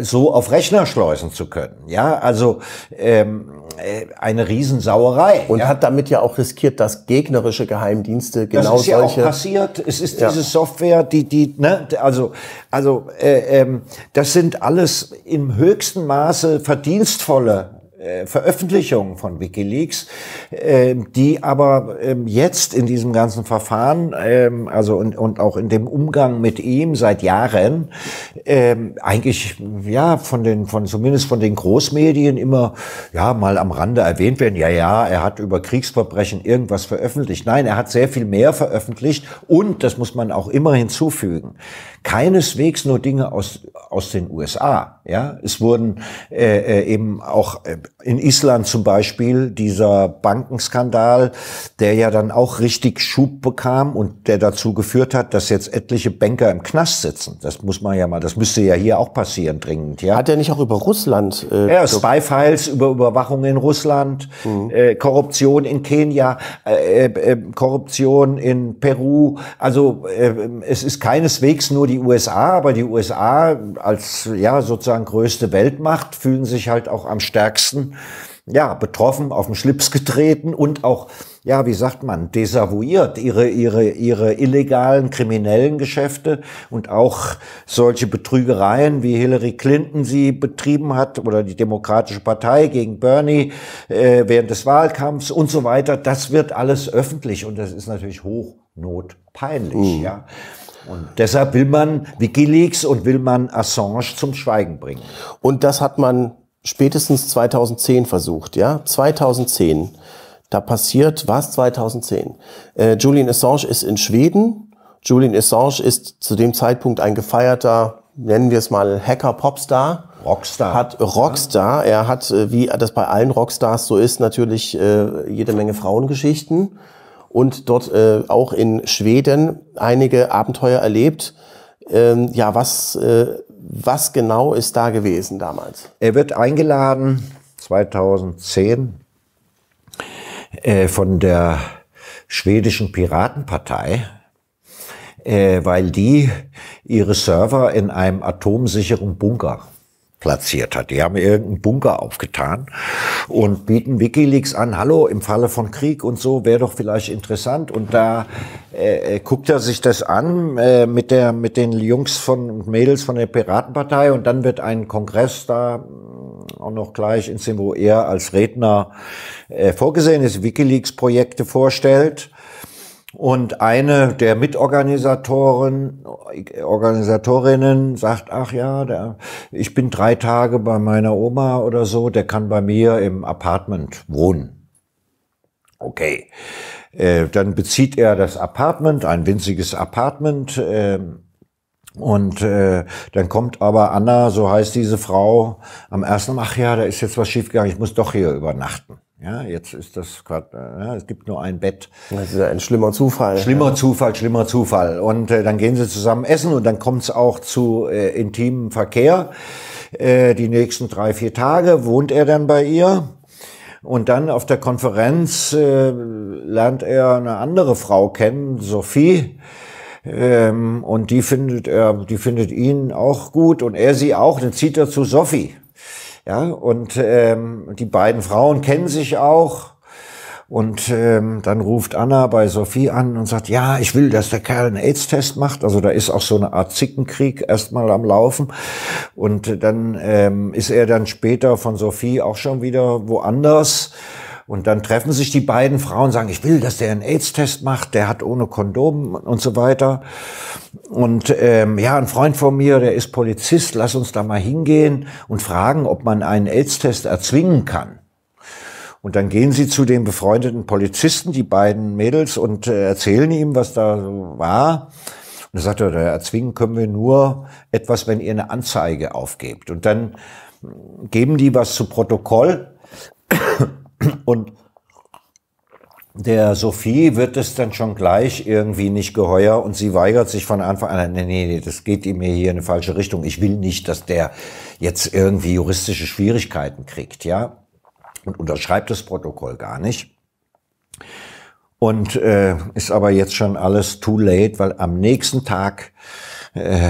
so auf Rechner schleusen zu können. Ja, also ähm, äh, eine Riesensauerei. Und ja? hat damit ja auch riskiert, dass gegnerische Geheimdienste genau solche... Das ist solche ja auch passiert. Es ist ja. diese Software, die, die, ne, also, also äh, ähm, das sind alles im höchsten Maße verdienstvolle äh, Veröffentlichungen von Wikileaks, ähm, die aber ähm, jetzt in diesem ganzen Verfahren, ähm, also und, und auch in dem Umgang mit ihm seit Jahren, eigentlich ja von den, von zumindest von den Großmedien immer ja mal am Rande erwähnt werden. Ja, ja, er hat über Kriegsverbrechen irgendwas veröffentlicht. Nein, er hat sehr viel mehr veröffentlicht und das muss man auch immer hinzufügen. Keineswegs nur Dinge aus aus den USA ja, es wurden äh, äh eben auch äh, in Island zum Beispiel dieser Bankenskandal, der ja dann auch richtig Schub bekam und der dazu geführt hat, dass jetzt etliche Banker im Knast sitzen. Das muss man ja mal, das müsste ja hier auch passieren dringend. Ja? Hat er nicht auch über Russland? Äh, ja, Spy-Files über Überwachung in Russland, mhm. äh, Korruption in Kenia, äh, äh, äh, Korruption in Peru. Also äh, es ist keineswegs nur die USA, aber die USA als ja sozusagen größte Weltmacht fühlen sich halt auch am stärksten ja betroffen, auf den Schlips getreten und auch ja, wie sagt man, desavouiert ihre ihre ihre illegalen kriminellen Geschäfte und auch solche Betrügereien, wie Hillary Clinton sie betrieben hat oder die Demokratische Partei gegen Bernie äh, während des Wahlkampfs und so weiter. Das wird alles öffentlich und das ist natürlich hochnotpeinlich, mhm. ja. Und deshalb will man Wikileaks und will man Assange zum Schweigen bringen. Und das hat man spätestens 2010 versucht, ja? 2010. Da passiert was 2010? Äh, Julian Assange ist in Schweden. Julian Assange ist zu dem Zeitpunkt ein gefeierter, nennen wir es mal Hacker-Popstar. Rockstar. Hat Rockstar. Er hat, äh, wie das bei allen Rockstars so ist, natürlich äh, jede Menge Frauengeschichten und dort äh, auch in Schweden einige Abenteuer erlebt. Ähm, ja, was äh, was genau ist da gewesen damals? Er wird eingeladen 2010 äh, von der schwedischen Piratenpartei, äh, weil die ihre Server in einem atomsicheren Bunker platziert hat. Die haben irgendeinen Bunker aufgetan und bieten Wikileaks an, hallo, im Falle von Krieg und so wäre doch vielleicht interessant. Und da äh, äh guckt er sich das an äh, mit, der, mit den Jungs von Mädels von der Piratenpartei und dann wird ein Kongress da mm, auch noch gleich in dem, wo er als Redner äh, vorgesehen ist, Wikileaks-Projekte vorstellt. Und eine der Mitorganisatoren, Organisatorinnen sagt, ach ja, der, ich bin drei Tage bei meiner Oma oder so, der kann bei mir im Apartment wohnen. Okay. Äh, dann bezieht er das Apartment, ein winziges Apartment, ähm, und äh, dann kommt aber Anna, so heißt diese Frau, am ersten, ach ja, da ist jetzt was schiefgegangen, ich muss doch hier übernachten. Ja, jetzt ist das ja, es gibt nur ein Bett. Das ist ein schlimmer Zufall. Schlimmer ja. Zufall, schlimmer Zufall. Und äh, dann gehen sie zusammen essen und dann kommt es auch zu äh, intimem Verkehr. Äh, die nächsten drei, vier Tage wohnt er dann bei ihr. Und dann auf der Konferenz äh, lernt er eine andere Frau kennen, Sophie. Ähm, und die findet er, die findet ihn auch gut und er sie auch. Dann zieht er zu Sophie. Ja, und ähm, die beiden Frauen kennen sich auch. Und ähm, dann ruft Anna bei Sophie an und sagt, ja, ich will, dass der Kerl einen AIDS-Test macht. Also da ist auch so eine Art Zickenkrieg erstmal am Laufen. Und dann ähm, ist er dann später von Sophie auch schon wieder woanders. Und dann treffen sich die beiden Frauen, sagen, ich will, dass der einen AIDS-Test macht, der hat ohne Kondom und so weiter. Und ähm, ja, ein Freund von mir, der ist Polizist, lass uns da mal hingehen und fragen, ob man einen AIDS-Test erzwingen kann. Und dann gehen sie zu den befreundeten Polizisten, die beiden Mädels, und äh, erzählen ihm, was da so war. Und er sagt, er, erzwingen können wir nur etwas, wenn ihr eine Anzeige aufgebt. Und dann geben die was zu Protokoll. Und der Sophie wird es dann schon gleich irgendwie nicht geheuer und sie weigert sich von Anfang an, nee, nee, nee, das geht mir hier in eine falsche Richtung. Ich will nicht, dass der jetzt irgendwie juristische Schwierigkeiten kriegt, ja. Und unterschreibt das Protokoll gar nicht. Und äh, ist aber jetzt schon alles too late, weil am nächsten Tag äh,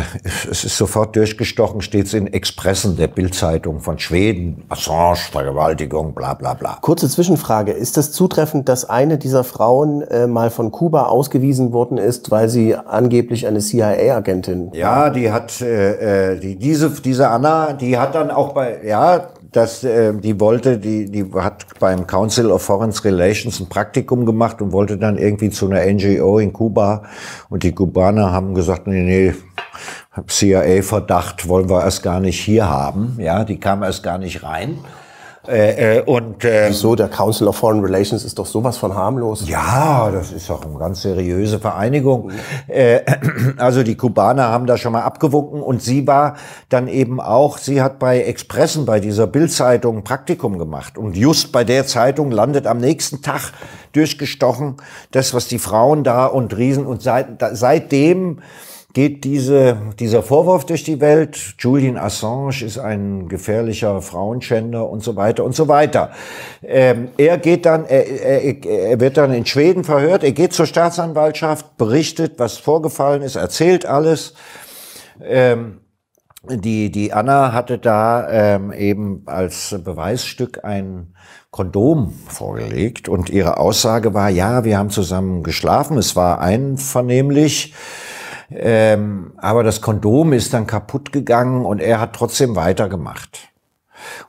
es ist sofort durchgestochen, steht es in Expressen der Bildzeitung von Schweden, Assange, Vergewaltigung, bla bla bla. Kurze Zwischenfrage, ist es das zutreffend, dass eine dieser Frauen äh, mal von Kuba ausgewiesen worden ist, weil sie angeblich eine CIA-Agentin? Ja, die hat, äh, äh, die, diese, diese Anna, die hat dann auch bei, ja, dass äh, die wollte, die, die hat beim Council of Foreign Relations ein Praktikum gemacht und wollte dann irgendwie zu einer NGO in Kuba. Und die Kubaner haben gesagt, nee, nee, CIA-Verdacht wollen wir erst gar nicht hier haben. Ja, die kam erst gar nicht rein. Äh, äh, und, ähm, Wieso? Der Council of Foreign Relations ist doch sowas von harmlos. Ja, das ist doch eine ganz seriöse Vereinigung. Äh, also die Kubaner haben da schon mal abgewunken und sie war dann eben auch, sie hat bei Expressen, bei dieser Bildzeitung Praktikum gemacht. Und just bei der Zeitung landet am nächsten Tag durchgestochen das, was die Frauen da und Riesen und seit, da, seitdem geht diese, dieser Vorwurf durch die Welt. Julian Assange ist ein gefährlicher Frauenschänder und so weiter und so weiter. Ähm, er geht dann, er, er, er wird dann in Schweden verhört. Er geht zur Staatsanwaltschaft, berichtet, was vorgefallen ist, erzählt alles. Ähm, die, die Anna hatte da ähm, eben als Beweisstück ein Kondom vorgelegt und ihre Aussage war, ja, wir haben zusammen geschlafen, es war einvernehmlich. Ähm, aber das Kondom ist dann kaputt gegangen und er hat trotzdem weitergemacht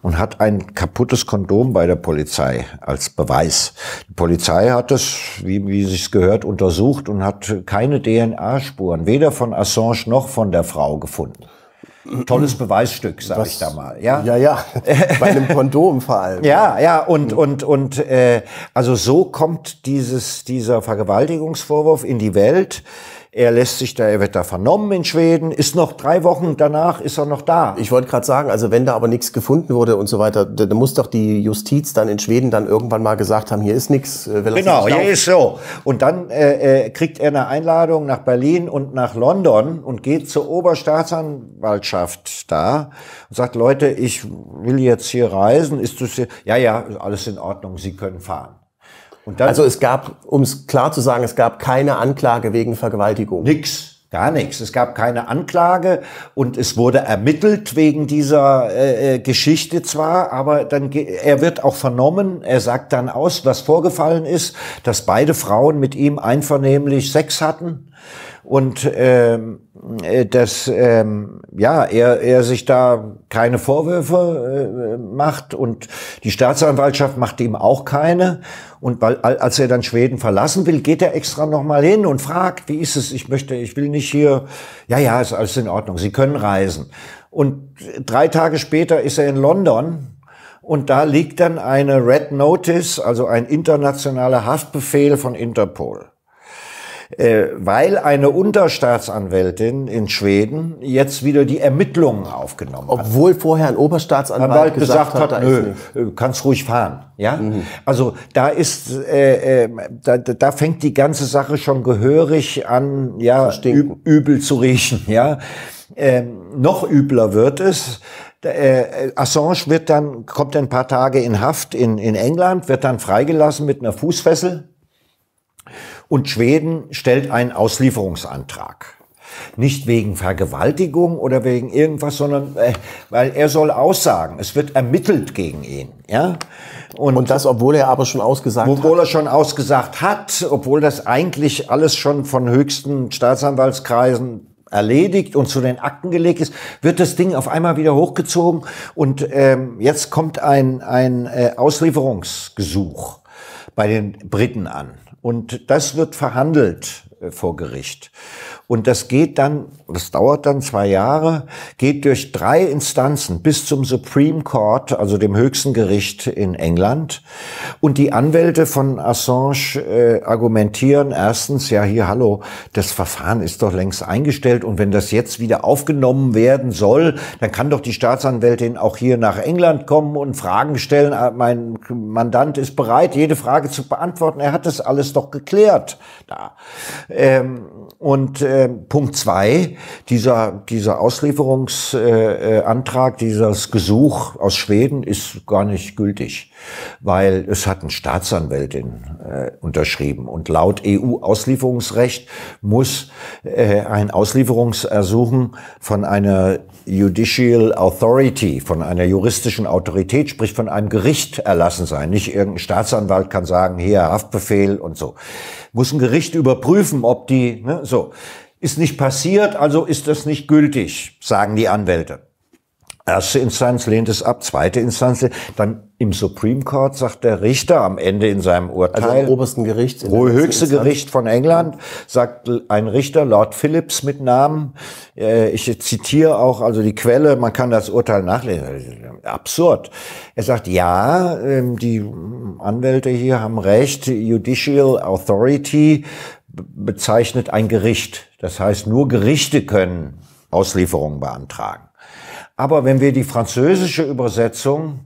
und hat ein kaputtes Kondom bei der Polizei als Beweis. Die Polizei hat es, wie, wie sich's gehört, untersucht und hat keine DNA-Spuren, weder von Assange noch von der Frau gefunden. Tolles Beweisstück, sag Was, ich da mal. Ja, ja, ja. bei einem Kondom vor allem. ja, ja, und und und äh, also so kommt dieses dieser Vergewaltigungsvorwurf in die Welt. Er lässt sich da, er wird da vernommen in Schweden, ist noch drei Wochen danach, ist er noch da. Ich wollte gerade sagen, also wenn da aber nichts gefunden wurde und so weiter, dann muss doch die Justiz dann in Schweden dann irgendwann mal gesagt haben, hier ist nichts. Äh, genau, hier ist so. Und dann äh, äh, kriegt er eine Einladung nach Berlin und nach London und geht zur Oberstaatsanwaltschaft da und sagt, Leute, ich will jetzt hier reisen, ist das hier? Ja, ja, alles in Ordnung, Sie können fahren also es gab, um es klar zu sagen, es gab keine Anklage wegen Vergewaltigung. Nix. Gar nichts. Es gab keine Anklage und es wurde ermittelt wegen dieser äh, äh Geschichte zwar, aber dann er wird auch vernommen. Er sagt dann aus, was vorgefallen ist, dass beide Frauen mit ihm einvernehmlich Sex hatten und ähm, äh, dass ähm, ja er, er sich da keine Vorwürfe äh, macht und die Staatsanwaltschaft macht ihm auch keine. Und weil, als er dann Schweden verlassen will, geht er extra nochmal hin und fragt, wie ist es, ich möchte, ich will nicht hier, ja, ja, ist alles in Ordnung, Sie können reisen. Und drei Tage später ist er in London und da liegt dann eine Red Notice, also ein internationaler Haftbefehl von Interpol äh, weil eine Unterstaatsanwältin in Schweden jetzt wieder die Ermittlungen aufgenommen hat. Obwohl vorher ein Oberstaatsanwalt Anwalt gesagt, gesagt hat, nö, äh, kannst ruhig fahren. Ja, mhm. also da ist, äh, äh, da, da fängt die ganze Sache schon gehörig an, ja, üb übel zu riechen. Ja, ähm, noch übler wird es. Äh, Assange wird dann, kommt ein paar Tage in Haft in, in England, wird dann freigelassen mit einer Fußfessel. Und Schweden stellt einen Auslieferungsantrag. Nicht wegen Vergewaltigung oder wegen irgendwas, sondern äh, weil er soll aussagen. Es wird ermittelt gegen ihn. Ja? Und, und das, obwohl er aber schon ausgesagt obwohl hat. Obwohl er schon ausgesagt hat, obwohl das eigentlich alles schon von höchsten Staatsanwaltskreisen erledigt und zu den Akten gelegt ist, wird das Ding auf einmal wieder hochgezogen und ähm, jetzt kommt ein, ein äh, Auslieferungsgesuch bei den Briten an. Und das wird verhandelt äh, vor Gericht. Und das geht dann das dauert dann zwei Jahre, geht durch drei Instanzen bis zum Supreme Court, also dem höchsten Gericht in England. Und die Anwälte von Assange äh, argumentieren erstens, ja hier, hallo, das Verfahren ist doch längst eingestellt und wenn das jetzt wieder aufgenommen werden soll, dann kann doch die Staatsanwältin auch hier nach England kommen und Fragen stellen. Ah, mein Mandant ist bereit, jede Frage zu beantworten. Er hat das alles doch geklärt da. Ähm, und äh, Punkt zwei, dieser, dieser Auslieferungsantrag, äh, äh dieses Gesuch aus Schweden ist gar nicht gültig weil es hat hatten Staatsanwältin äh, unterschrieben. Und laut EU-Auslieferungsrecht muss äh, ein Auslieferungsersuchen von einer Judicial Authority, von einer juristischen Autorität, sprich von einem Gericht erlassen sein. Nicht irgendein Staatsanwalt kann sagen, hier Haftbefehl und so. Muss ein Gericht überprüfen, ob die, ne, so. Ist nicht passiert, also ist das nicht gültig, sagen die Anwälte. Erste Instanz lehnt es ab, zweite Instanz, dann im Supreme Court sagt der Richter am Ende in seinem Urteil, also im obersten Gericht, im höchste Gericht von England, sagt ein Richter, Lord Phillips mit Namen, äh, ich zitiere auch also die Quelle, man kann das Urteil nachlesen, absurd. Er sagt, ja, ähm, die Anwälte hier haben recht, Judicial Authority bezeichnet ein Gericht. Das heißt, nur Gerichte können Auslieferungen beantragen. Aber wenn wir die französische Übersetzung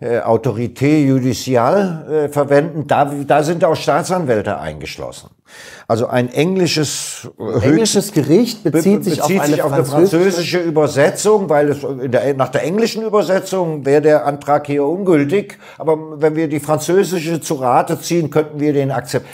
äh, Autorité judiciale äh, verwenden, da, da sind auch Staatsanwälte eingeschlossen. Also ein englisches äh, ein englisches Gericht bezieht, sich, bezieht auf, eine auf eine französische Übersetzung, weil es der, nach der englischen Übersetzung wäre der Antrag hier ungültig. Aber wenn wir die französische zu Rate ziehen, könnten wir den akzeptieren.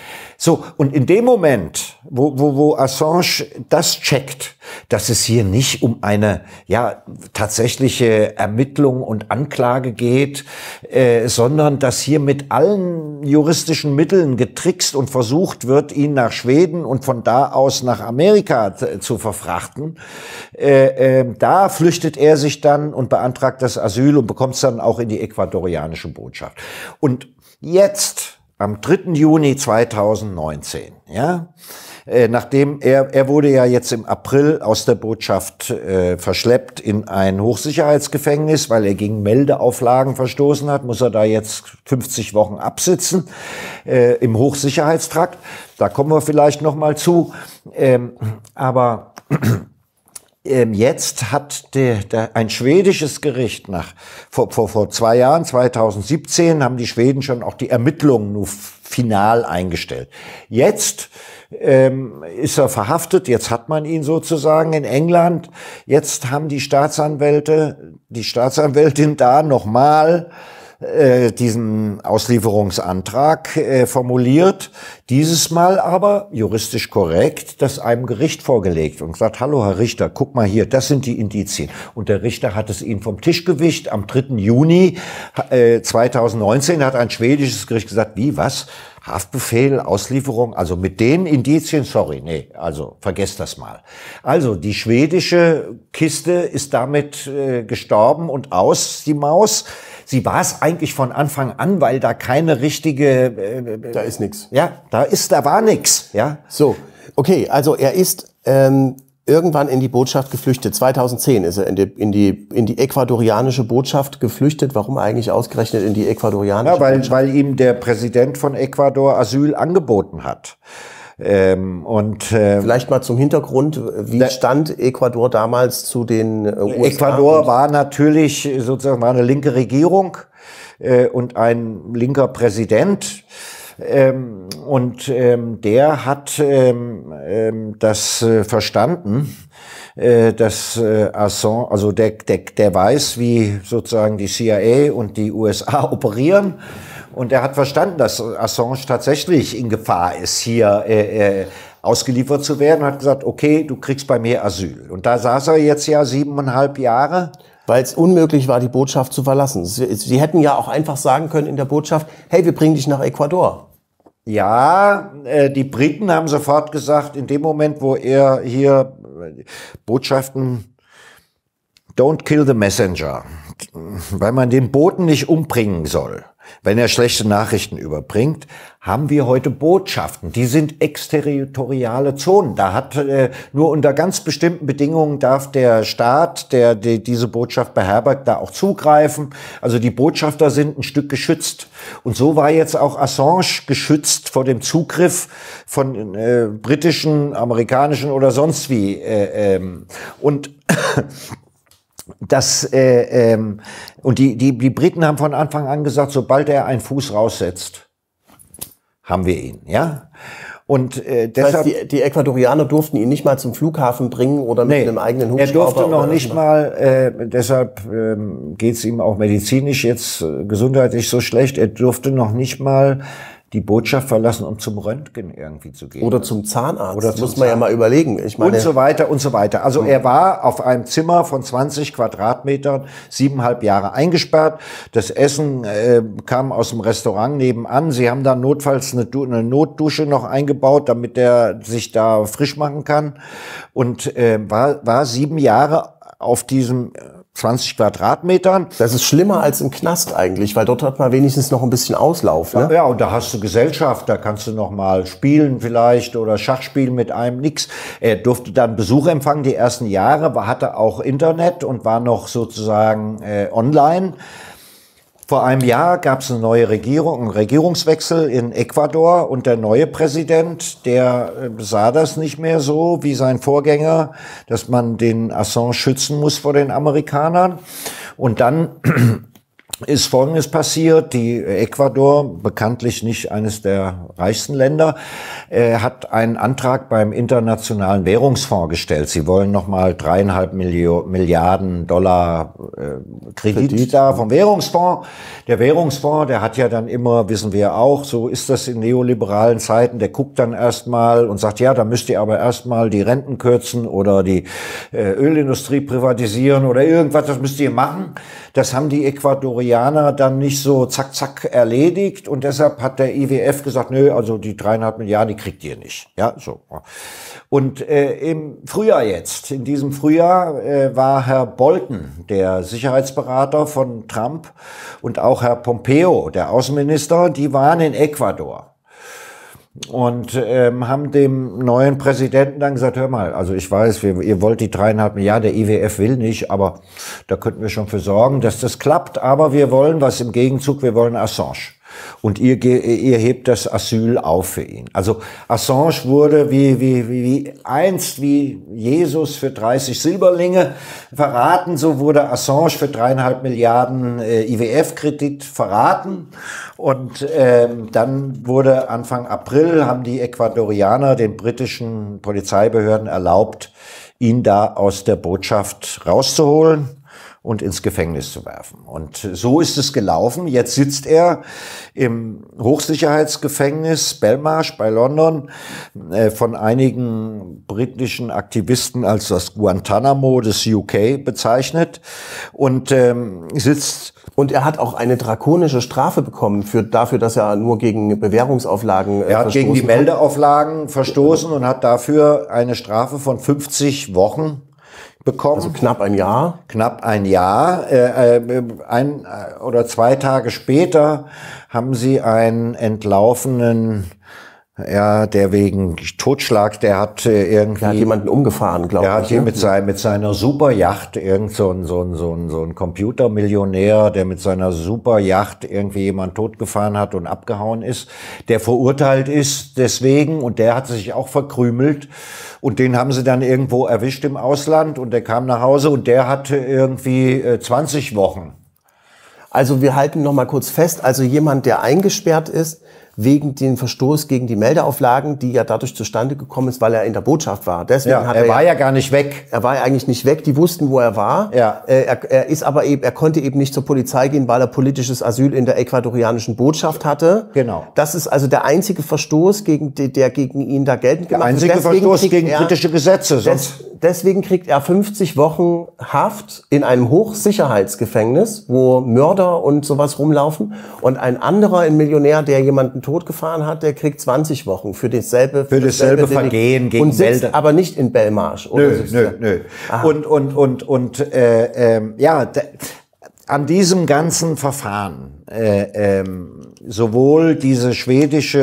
So, und in dem Moment, wo, wo, wo Assange das checkt, dass es hier nicht um eine ja, tatsächliche Ermittlung und Anklage geht, äh, sondern dass hier mit allen juristischen Mitteln getrickst und versucht wird, ihn nach Schweden und von da aus nach Amerika zu verfrachten, äh, äh, da flüchtet er sich dann und beantragt das Asyl und bekommt es dann auch in die ecuadorianische Botschaft. Und jetzt am 3. Juni 2019, ja, äh, nachdem er, er wurde ja jetzt im April aus der Botschaft äh, verschleppt in ein Hochsicherheitsgefängnis, weil er gegen Meldeauflagen verstoßen hat, muss er da jetzt 50 Wochen absitzen äh, im Hochsicherheitstrakt. Da kommen wir vielleicht noch mal zu. Ähm, aber ähm, jetzt hat der, der, ein schwedisches Gericht nach vor, vor, vor zwei Jahren, 2017, haben die Schweden schon auch die Ermittlungen nur final eingestellt. Jetzt ähm, ist er verhaftet, jetzt hat man ihn sozusagen in England. Jetzt haben die Staatsanwälte, die Staatsanwältin da nochmal äh, äh, diesen Auslieferungsantrag äh, formuliert, dieses Mal aber juristisch korrekt, das einem Gericht vorgelegt und sagt, hallo Herr Richter, guck mal hier, das sind die Indizien. Und der Richter hat es ihnen vom Tisch gewicht. Am 3. Juni äh, 2019 hat ein schwedisches Gericht gesagt, wie, was? Haftbefehl, Auslieferung, also mit den Indizien, sorry, nee, also vergesst das mal. Also die schwedische Kiste ist damit äh, gestorben und aus, die Maus. Sie war es eigentlich von Anfang an, weil da keine richtige. Äh, da ist nichts. Ja, da ist, da war nichts. Ja. So, okay, also er ist ähm, irgendwann in die Botschaft geflüchtet. 2010 ist er in die, in die, in die ecuadorianische Botschaft geflüchtet. Warum eigentlich ausgerechnet in die ecuadorianische ja, weil, Botschaft? Weil ihm der Präsident von Ecuador Asyl angeboten hat. Ähm, und äh, vielleicht mal zum Hintergrund: Wie da, stand Ecuador damals zu den äh, USA? Ecuador war natürlich sozusagen war eine linke Regierung äh, und ein linker Präsident. Ähm, und ähm, der hat ähm, ähm das äh, verstanden, äh, dass äh, Assange, also der, der, der weiß, wie sozusagen die CIA und die USA operieren. Und er hat verstanden, dass Assange tatsächlich in Gefahr ist, hier äh, äh, ausgeliefert zu werden. Hat gesagt, okay, du kriegst bei mir Asyl. Und da saß er jetzt ja siebeneinhalb Jahre. Weil es unmöglich war, die Botschaft zu verlassen. Sie hätten ja auch einfach sagen können in der Botschaft, hey, wir bringen dich nach Ecuador. Ja, äh, die Briten haben sofort gesagt, in dem Moment, wo er hier äh, Botschaften, don't kill the messenger, weil man den Boten nicht umbringen soll. Wenn er schlechte Nachrichten überbringt, haben wir heute Botschaften. Die sind exterritoriale Zonen. Da hat äh, nur unter ganz bestimmten Bedingungen darf der Staat, der die, diese Botschaft beherbergt, da auch zugreifen. Also die Botschafter sind ein Stück geschützt. Und so war jetzt auch Assange geschützt vor dem Zugriff von äh, britischen, amerikanischen oder sonst wie. Äh, ähm. Und das, äh, ähm, und die, die, die Briten haben von Anfang an gesagt, sobald er einen Fuß raussetzt, haben wir ihn, ja. Und äh, deshalb, das heißt, die, die Ecuadorianer durften ihn nicht mal zum Flughafen bringen oder mit nee, einem eigenen Hubschrauber. Er durfte noch nicht mal, äh, deshalb ähm, geht ihm auch medizinisch jetzt äh, gesundheitlich so schlecht, er durfte noch nicht mal die Botschaft verlassen, um zum Röntgen irgendwie zu gehen. Oder zum Zahnarzt. Oder zum muss man Zahnarzt. ja mal überlegen. Ich meine und so weiter und so weiter. Also hm. er war auf einem Zimmer von 20 Quadratmetern siebeneinhalb Jahre eingesperrt. Das Essen äh, kam aus dem Restaurant nebenan. Sie haben da notfalls eine, eine, Notdusche noch eingebaut, damit er sich da frisch machen kann. Und äh, war, war sieben Jahre auf diesem äh, 20 Quadratmetern. Das ist schlimmer als im Knast eigentlich, weil dort hat man wenigstens noch ein bisschen Auslauf. Ne? Ja, und da hast du Gesellschaft, da kannst du noch mal spielen vielleicht oder Schach spielen mit einem, nix. Er durfte dann Besuch empfangen die ersten Jahre, hatte auch Internet und war noch sozusagen äh, online. Vor einem Jahr gab es eine neue Regierung, einen Regierungswechsel in Ecuador und der neue Präsident, der äh, sah das nicht mehr so wie sein Vorgänger, dass man den Assange schützen muss vor den Amerikanern. Und dann ist Folgendes passiert. Die Ecuador, bekanntlich nicht eines der reichsten Länder, äh, hat einen Antrag beim Internationalen Währungsfonds gestellt. Sie wollen nochmal dreieinhalb Milliarden Dollar äh, Kredit, Kredit da vom Währungsfonds. Der Währungsfonds, der hat ja dann immer, wissen wir auch, so ist das in neoliberalen Zeiten, der guckt dann erstmal und sagt, ja, da müsst ihr aber erstmal die Renten kürzen oder die äh, Ölindustrie privatisieren oder irgendwas, das müsst ihr machen. Das haben die Ecuadorianer dann nicht so zack, zack erledigt und deshalb hat der IWF gesagt, nö, also die dreieinhalb Milliarden, die kriegt ihr nicht. Ja, so. Und äh, im Frühjahr jetzt, in diesem Frühjahr äh, war Herr Bolton, der Sicherheitsberater von Trump und auch Herr Pompeo, der Außenminister, die waren in Ecuador und ähm, haben dem neuen Präsidenten dann gesagt, hör mal, also ich weiß, wir, ihr wollt die dreieinhalb Milliarden, der IWF will nicht, aber da könnten wir schon für sorgen, dass das klappt, aber wir wollen was im Gegenzug, wir wollen Assange. Und ihr, ihr hebt das Asyl auf für ihn. Also Assange wurde wie, wie, wie, wie einst wie Jesus für 30 Silberlinge verraten, so wurde Assange für dreieinhalb Milliarden äh, IWF-Kredit verraten. Und ähm, dann wurde Anfang April haben die Ecuadorianer den britischen Polizeibehörden erlaubt, ihn da aus der Botschaft rauszuholen und ins Gefängnis zu werfen. Und so ist es gelaufen. Jetzt sitzt er im Hochsicherheitsgefängnis Belmarsh bei London äh, von einigen britischen Aktivisten als das Guantanamo des UK bezeichnet und ähm, sitzt. Und er hat auch eine drakonische Strafe bekommen für, dafür, dass er nur gegen Bewährungsauflagen äh, Er hat gegen die Meldeauflagen verstoßen und hat dafür eine Strafe von 50 Wochen bekommen. Also knapp ein Jahr. Knapp ein Jahr. Äh, äh ein äh, oder zwei Tage später haben sie einen entlaufenen ja, der wegen Totschlag, der hat äh, irgendwie. Der hat jemanden umgefahren, glaube ich. Der hat hier ne? mit, sein, mit seiner Superjacht irgend so ein, so ein, so ein, so ein Computermillionär, der mit seiner Superjacht irgendwie jemanden totgefahren hat und abgehauen ist, der verurteilt ist deswegen und der hat sich auch verkrümelt und den haben sie dann irgendwo erwischt im Ausland und der kam nach Hause und der hatte irgendwie äh, 20 Wochen. Also wir halten noch mal kurz fest, also jemand, der eingesperrt ist, wegen den Verstoß gegen die Meldeauflagen, die ja dadurch zustande gekommen ist, weil er in der Botschaft war. Deswegen ja, hat er, er war ja, ja, gar nicht weg. Er war ja eigentlich nicht weg. Die wussten, wo er war. Ja. Äh, er, er ist aber eben, er konnte eben nicht zur Polizei gehen, weil er politisches Asyl in der ecuadorianischen Botschaft hatte. Genau. Das ist also der einzige Verstoß, gegen, der gegen ihn da geltend gemacht wird. Der einzige Verstoß gegen er, britische Gesetze. Sonst des, deswegen kriegt er 50 Wochen Haft in einem Hochsicherheitsgefängnis, wo Mörder und sowas rumlaufen. Und ein anderer, ein Millionär, der jemanden totgefahren hat, der kriegt 20 Wochen für dasselbe, für dasselbe, Vergehen gegen und sitzt Wälder. aber nicht in Belmarsch. Oder nö, nö, nö. Ah. Und, und, und, und äh, äh, ja, an diesem ganzen Verfahren äh, ähm, sowohl diese schwedische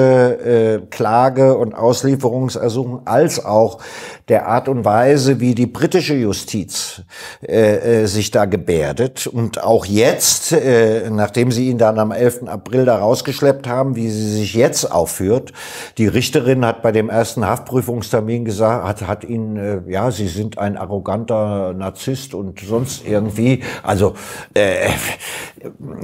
äh, Klage und Auslieferungsersuchung als auch der Art und Weise, wie die britische Justiz äh, äh, sich da gebärdet und auch jetzt, äh, nachdem sie ihn dann am 11. April da rausgeschleppt haben, wie sie sich jetzt aufführt. Die Richterin hat bei dem ersten Haftprüfungstermin gesagt, hat, hat ihn, äh, ja, sie sind ein arroganter Narzisst und sonst irgendwie. Also äh,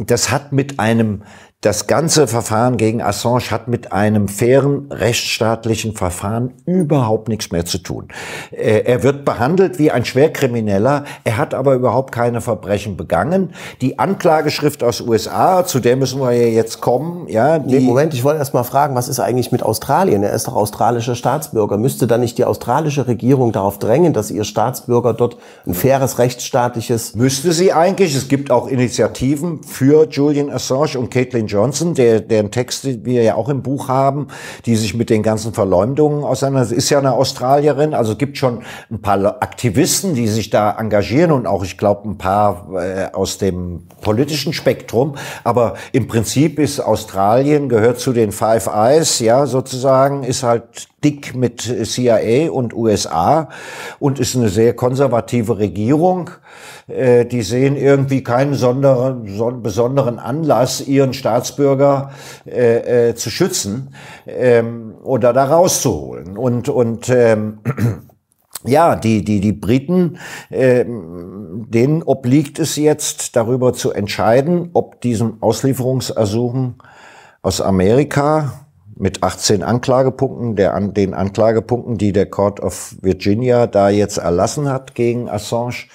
das hat mit einem das ganze Verfahren gegen Assange hat mit einem fairen rechtsstaatlichen Verfahren überhaupt nichts mehr zu tun. Äh, er wird behandelt wie ein Schwerkrimineller, er hat aber überhaupt keine Verbrechen begangen. Die Anklageschrift aus USA, zu der müssen wir ja jetzt kommen. Ja, nee, Moment, ich wollte erst mal fragen, was ist eigentlich mit Australien? Er ist doch australischer Staatsbürger. Müsste dann nicht die australische Regierung darauf drängen, dass ihr Staatsbürger dort ein faires rechtsstaatliches... Müsste sie eigentlich. Es gibt auch Initiativen für Julian Assange und Caitlin Lyndon Johnson, der, deren Texte wir ja auch im Buch haben, die sich mit den ganzen Verleumdungen auseinandersetzt, ist ja eine Australierin. Also gibt schon ein paar Aktivisten, die sich da engagieren und auch, ich glaube, ein paar äh, aus dem politischen Spektrum. Aber im Prinzip ist Australien gehört zu den Five Eyes, ja, sozusagen, ist halt dick mit CIA und USA und ist eine sehr konservative Regierung. Äh, die sehen irgendwie keinen besonderen Anlass, ihren Staatsbürger äh, äh, zu schützen ähm, oder da rauszuholen. Und, und ähm, ja, die, die, die Briten, ähm, denen obliegt es jetzt, darüber zu entscheiden, ob diesem Auslieferungsersuchen aus Amerika mit 18 Anklagepunkten, der, an, den Anklagepunkten, die der Court of Virginia da jetzt erlassen hat gegen Assange,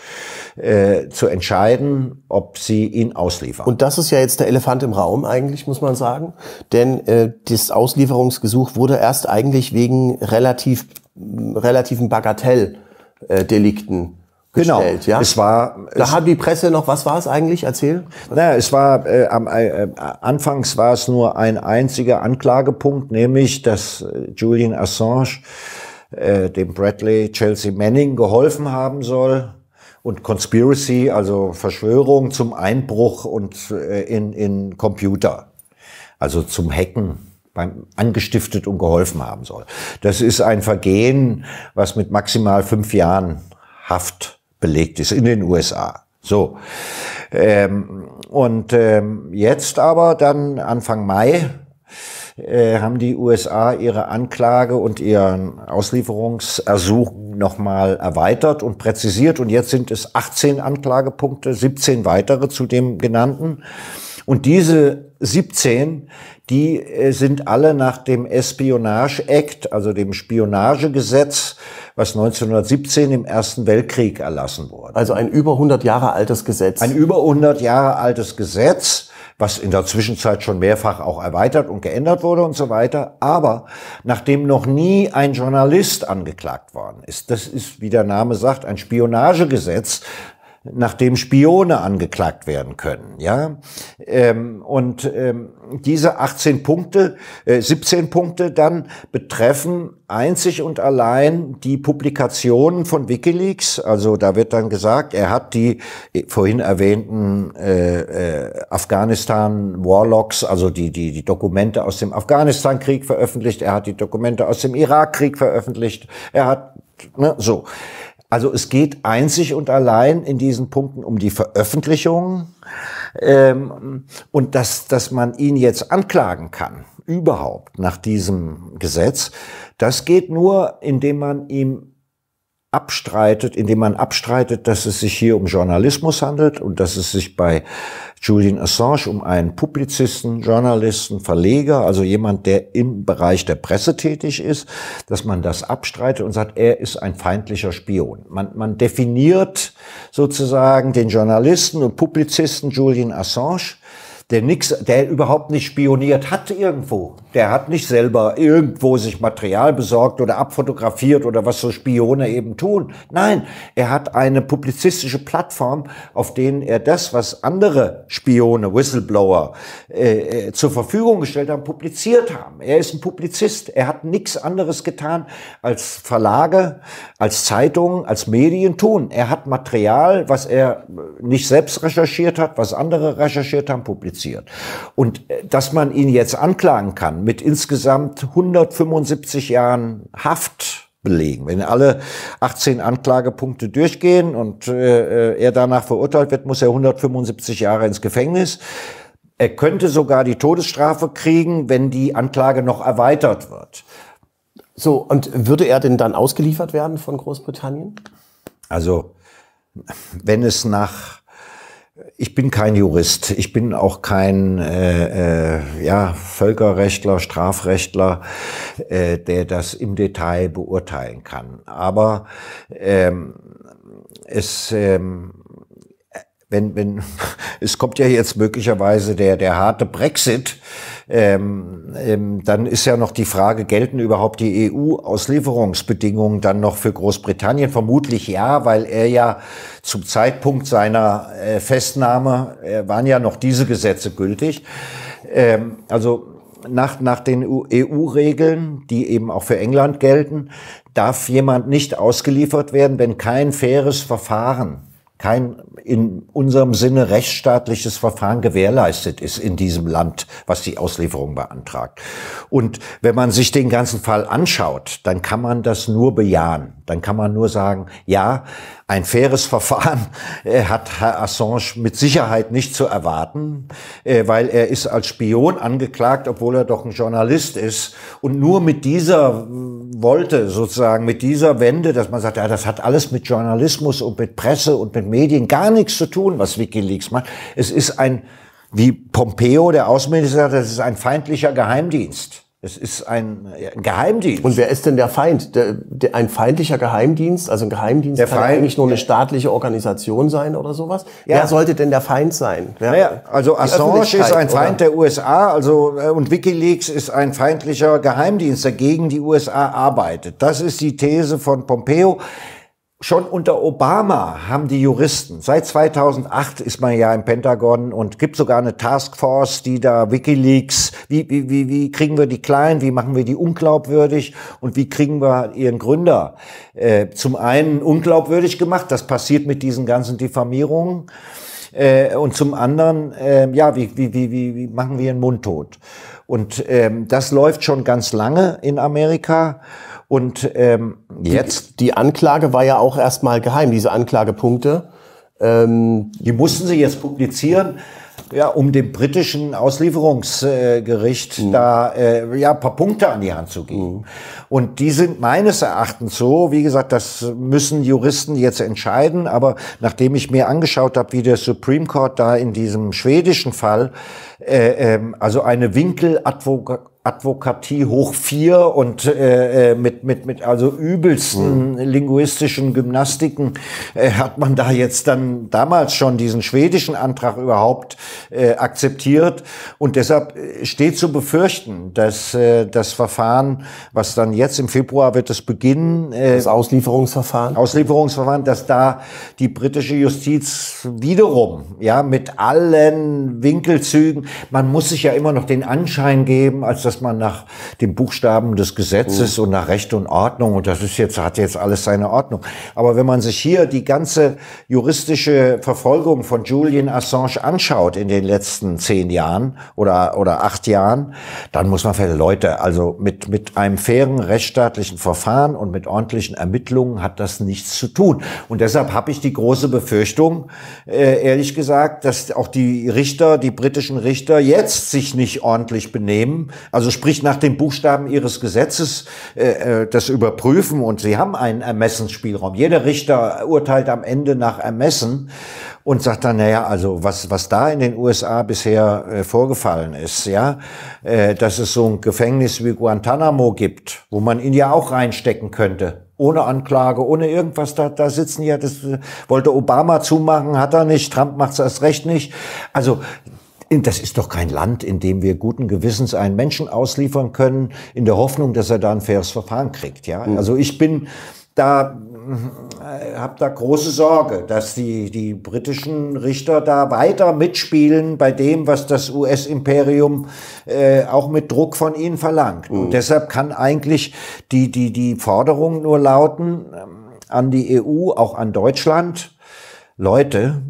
äh, zu entscheiden, ob sie ihn ausliefern. Und das ist ja jetzt der Elefant im Raum eigentlich, muss man sagen. Denn äh, das Auslieferungsgesuch wurde erst eigentlich wegen relativ, relativen Bagatelldelikten äh, Genau. Gestellt, ja? Es war. Da hat die Presse noch. Was war es eigentlich? Erzähl. Naja, es war äh, am, äh, äh anfangs war es nur ein einziger Anklagepunkt, nämlich dass äh, Julian Assange äh, dem Bradley Chelsea Manning geholfen haben soll und Conspiracy, also Verschwörung zum Einbruch und äh, in in Computer, also zum Hacken beim angestiftet und geholfen haben soll. Das ist ein Vergehen, was mit maximal fünf Jahren Haft belegt ist in den USA. So. Ähm, und ähm, jetzt aber dann Anfang Mai äh, haben die USA ihre Anklage und ihren Auslieferungsersuch nochmal erweitert und präzisiert. Und jetzt sind es 18 Anklagepunkte, 17 weitere zu dem genannten. Und diese 17, die äh, sind alle nach dem Espionage Act, also dem Spionagegesetz, was 1917 im Ersten Weltkrieg erlassen wurde. Also ein über 100 Jahre altes Gesetz. Ein über 100 Jahre altes Gesetz, was in der Zwischenzeit schon mehrfach auch erweitert und geändert wurde und so weiter. Aber nachdem noch nie ein Journalist angeklagt worden ist, das ist, wie der Name sagt, ein Spionagegesetz, nachdem Spione angeklagt werden können. Ja, ähm, und ähm, diese 18 Punkte, äh, 17 Punkte dann betreffen einzig und allein die Publikationen von WikiLeaks. Also da wird dann gesagt, er hat die äh, vorhin erwähnten äh, äh, Afghanistan Warlocks, also die die die Dokumente aus dem Afghanistan-Krieg veröffentlicht. Er hat die Dokumente aus dem Irak-Krieg veröffentlicht. Er hat ne, so. Also es geht einzig und allein in diesen Punkten um die Veröffentlichung ähm, und dass, dass man ihn jetzt anklagen kann, überhaupt nach diesem Gesetz, das geht nur, indem man ihm abstreitet, indem man abstreitet, dass es sich hier um Journalismus handelt und dass es sich bei Julian Assange um einen Publizisten, Journalisten, Verleger, also jemand, der im Bereich der Presse tätig ist, dass man das abstreitet und sagt, er ist ein feindlicher Spion. Man, man definiert sozusagen den Journalisten und Publizisten Julian Assange der nix, der überhaupt nicht spioniert hat irgendwo. Der hat nicht selber irgendwo sich Material besorgt oder abfotografiert oder was so Spione eben tun. Nein, er hat eine publizistische Plattform, auf denen er das, was andere Spione, Whistleblower äh, äh zur Verfügung gestellt haben, publiziert haben. Er ist ein Publizist. Er hat nichts anderes getan, als Verlage, als Zeitungen, als Medien tun. Er hat Material, was er äh, nicht selbst recherchiert hat, was andere recherchiert haben, publiziert produziert. Und äh, dass man ihn jetzt anklagen kann mit insgesamt 175 Jahren Haft, belegen. Wenn alle 18 Anklagepunkte durchgehen und äh, äh, er danach verurteilt wird, muss er 175 Jahre ins Gefängnis. Er könnte sogar die Todesstrafe kriegen, wenn die Anklage noch erweitert wird. So, und würde er denn dann ausgeliefert werden von Großbritannien? Also, wenn es nach ich bin kein Jurist, ich bin auch kein äh, äh, ja, Völkerrechtler, Strafrechtler, äh, der das im Detail beurteilen kann. Aber ähm, es ähm, wenn, wenn, es kommt ja jetzt möglicherweise der, der harte Brexit, ähm, ähm, dann ist ja noch die Frage, gelten überhaupt die EU-Auslieferungsbedingungen dann noch für Großbritannien? Vermutlich ja, weil er ja zum Zeitpunkt seiner äh, Festnahme äh, waren ja noch diese Gesetze gültig. Ähm, also nach, nach den EU-Regeln, e die eben auch für England gelten, darf jemand nicht ausgeliefert werden, wenn kein faires Verfahren kein in unserem Sinne rechtsstaatliches Verfahren gewährleistet ist in diesem Land, was die Auslieferung beantragt. Und wenn man sich den ganzen Fall anschaut, dann kann man das nur bejahen. Dann kann man nur sagen, ja, ein faires Verfahren äh, hat Herr Assange mit Sicherheit nicht zu erwarten, äh, weil er ist als Spion angeklagt, obwohl er doch ein Journalist ist. Und nur mit dieser Wolte sozusagen, mit dieser Wende, dass man sagt, ja, das hat alles mit Journalismus und mit Presse und mit Medien gar nichts zu tun, was Wikileaks macht. Es ist ein, wie Pompeo, der Außenminister, das ist ein feindlicher Geheimdienst. Es ist ein äh, Geheimdienst. Und wer ist denn der Feind? Der, der, ein feindlicher Geheimdienst, also ein Geheimdienst der kann Feind, eigentlich nur eine staatliche Organisation sein oder sowas. Ja. Wer sollte denn der Feind sein? Wer, naja, also Assange ist ein Feind oder? der USA, also äh, und WikiLeaks ist ein feindlicher Geheimdienst, der gegen die USA arbeitet. Das ist die These von Pompeo. Schon unter Obama haben die Juristen, seit 2008 ist man ja im Pentagon und gibt sogar eine Taskforce, die da Wikileaks, wie, wie, wie, wie kriegen wir die klein, wie machen wir die unglaubwürdig und wie kriegen wir ihren Gründer äh, zum einen unglaubwürdig gemacht, das passiert mit diesen ganzen Diffamierungen. Äh, und zum anderen, äh, ja, wie, wie, wie, wie wie machen wir ihren Mund tot. Und ähm, das läuft schon ganz lange in Amerika. Und ähm, jetzt? Die, die Anklage war ja auch erstmal geheim, diese Anklagepunkte. Ähm, die mussten sie jetzt publizieren. Ja, um dem britischen Auslieferungsgericht mhm. da äh, ja paar Punkte an die Hand zu geben. Mhm. Und die sind meines Erachtens so, wie gesagt, das müssen Juristen jetzt entscheiden. Aber nachdem ich mir angeschaut habe, wie der Supreme Court da in diesem schwedischen Fall, äh, ähm, also eine Winkeladvokat Advokatie hoch vier und äh, äh, mit, mit, mit also übelsten mhm. linguistischen Gymnastiken äh, hat man da jetzt dann damals schon diesen schwedischen Antrag überhaupt äh, akzeptiert. Und deshalb äh, steht zu befürchten, dass äh, das Verfahren, was dann jetzt im Februar wird es beginnen, äh, das Auslieferungsverfahren, Auslieferungsverfahren, dass da die britische Justiz wiederum, ja, mit allen Winkelzügen, man muss sich ja immer noch den Anschein geben, als dass dass man nach dem Buchstaben des Gesetzes mhm. und nach Recht und Ordnung und das ist jetzt, hat jetzt alles seine Ordnung. Aber wenn man sich hier die ganze juristische Verfolgung von Julian Assange anschaut in den letzten zehn Jahren oder, oder acht Jahren, dann muss man feststellen, Leute, also mit, mit einem fairen rechtsstaatlichen Verfahren und mit ordentlichen Ermittlungen hat das nichts zu tun. Und deshalb habe ich die große Befürchtung, äh, ehrlich gesagt, dass auch die Richter, die britischen Richter jetzt sich nicht ordentlich benehmen. Also also sprich nach dem Buchstaben ihres Gesetzes äh, äh, das überprüfen und sie haben einen Ermessensspielraum. Jeder Richter urteilt am Ende nach Ermessen und sagt dann, naja, also was, was da in den USA bisher äh, vorgefallen ist, ja, äh, dass es so ein Gefängnis wie Guantanamo gibt, wo man ihn ja auch reinstecken könnte. Ohne Anklage, ohne irgendwas, da, da sitzen ja, das wollte Obama zumachen, hat er nicht, Trump macht es erst recht nicht. Also das ist doch kein Land, in dem wir guten Gewissens einen Menschen ausliefern können, in der Hoffnung, dass er da ein faires Verfahren kriegt. Ja, mhm. also ich bin da äh, habe da große Sorge, dass die, die britischen Richter da weiter mitspielen bei dem, was das US-Imperium äh, auch mit Druck von ihnen verlangt. Und mhm. deshalb kann eigentlich die, die, die Forderung nur lauten ähm, an die EU, auch an Deutschland, Leute,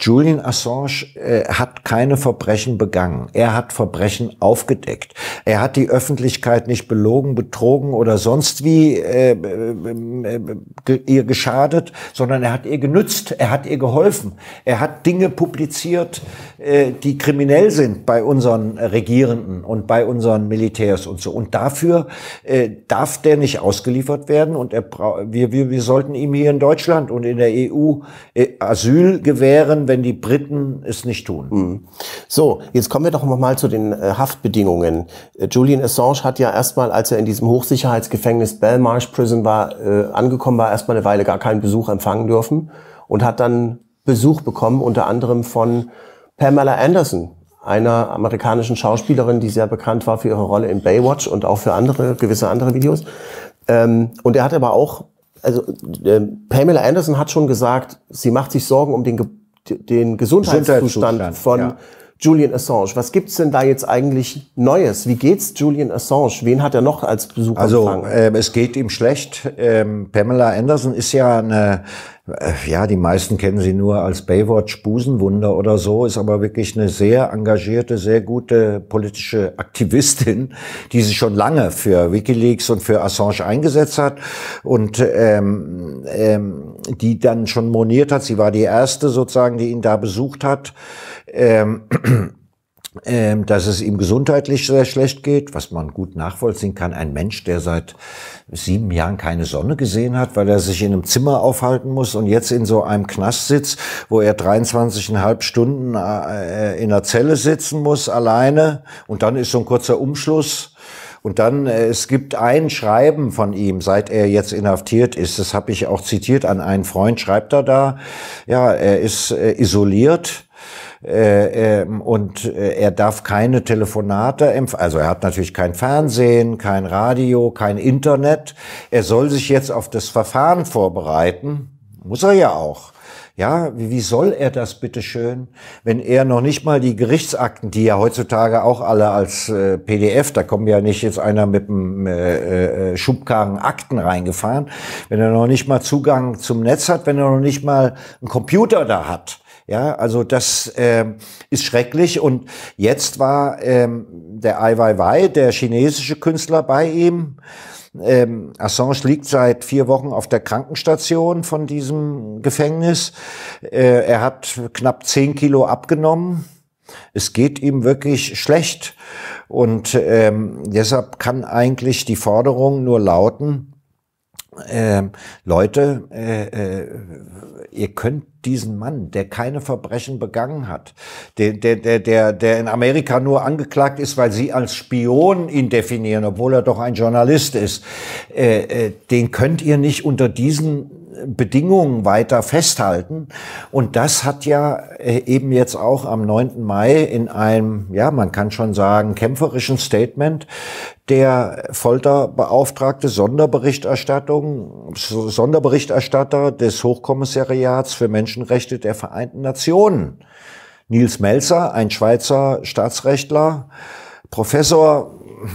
Julian Assange äh, hat keine Verbrechen begangen. Er hat Verbrechen aufgedeckt. Er hat die Öffentlichkeit nicht belogen, betrogen oder sonst wie äh, äh, äh ihr geschadet, sondern er hat ihr genützt, er hat ihr geholfen. Er hat Dinge publiziert, äh, die kriminell sind bei unseren Regierenden und bei unseren Militärs und so. Und dafür äh, darf der nicht ausgeliefert werden. Und er, wir, wir, wir sollten ihm hier in Deutschland und in der EU Asyl gewähren, wenn die Briten es nicht tun. Mhm. So, jetzt kommen wir doch nochmal zu den äh, Haftbedingungen. Äh, Julian Assange hat ja erstmal, als er in diesem Hochsicherheitsgefängnis Belmarsh Prison war, äh, angekommen war, erstmal eine Weile gar keinen Besuch empfangen dürfen und hat dann Besuch bekommen, unter anderem von Pamela Anderson, einer amerikanischen Schauspielerin, die sehr bekannt war für ihre Rolle in Baywatch und auch für andere, gewisse andere Videos. Ähm, und er hat aber auch also äh, Pamela Anderson hat schon gesagt, sie macht sich Sorgen um den Ge den Gesundheitszustand, Gesundheitszustand von ja. Julian Assange. Was gibt's denn da jetzt eigentlich Neues? Wie geht's Julian Assange? Wen hat er noch als Besucher? Also äh, es geht ihm schlecht. Ähm, Pamela Anderson ist ja eine äh, ja, die meisten kennen sie nur als Baywatch Busenwunder oder so, ist aber wirklich eine sehr engagierte, sehr gute politische Aktivistin, die sich schon lange für Wikileaks und für Assange eingesetzt hat und ähm, ähm, die dann schon moniert hat. Sie war die erste sozusagen, die ihn da besucht hat. Ähm, ähm, dass es ihm gesundheitlich sehr schlecht geht, was man gut nachvollziehen kann. Ein Mensch, der seit sieben Jahren keine Sonne gesehen hat, weil er sich in einem Zimmer aufhalten muss und jetzt in so einem Knast sitzt, wo er 23,5 Stunden äh, äh, in einer Zelle sitzen muss, alleine. Und dann ist so ein kurzer Umschluss. Und dann, äh, es gibt ein Schreiben von ihm, seit er jetzt inhaftiert ist. Das habe ich auch zitiert an einen Freund, schreibt er da. Ja, er ist isoliert äh, ähm, äh, und er darf keine Telefonate empfangen. Also er hat natürlich kein Fernsehen, kein Radio, kein Internet. Er soll sich jetzt auf das Verfahren vorbereiten. Muss er ja auch. Ja, wie, soll er das bitteschön, wenn er noch nicht mal die Gerichtsakten, die ja heutzutage auch alle als äh, PDF, da kommen ja nicht jetzt einer mit dem äh, äh, Schubkarren Akten reingefahren, wenn er noch nicht mal Zugang zum Netz hat, wenn er noch nicht mal einen Computer da hat, ja, also das äh, ist schrecklich. Und jetzt war ähm, der Ai Weiwei, der chinesische Künstler, bei ihm. Ähm, Assange liegt seit vier Wochen auf der Krankenstation von diesem Gefängnis. Äh, er hat knapp zehn Kilo abgenommen. Es geht ihm wirklich schlecht. Und ähm, deshalb kann eigentlich die Forderung nur lauten, äh, Leute, äh, äh, ihr könnt diesen Mann, der keine Verbrechen begangen hat, der, der, der, der, der in Amerika nur angeklagt ist, weil sie als Spion ihn definieren, obwohl er doch ein Journalist ist, äh, äh, den könnt ihr nicht unter diesen Bedingungen weiter festhalten. Und das hat ja äh, eben jetzt auch am 9. Mai in einem, ja, man kann schon sagen, kämpferischen Statement der Folterbeauftragte Sonderberichterstattung, Sonderberichterstatter des Hochkommissariats für Menschenrechte der Vereinten Nationen, Nils Melzer, ein Schweizer Staatsrechtler, Professor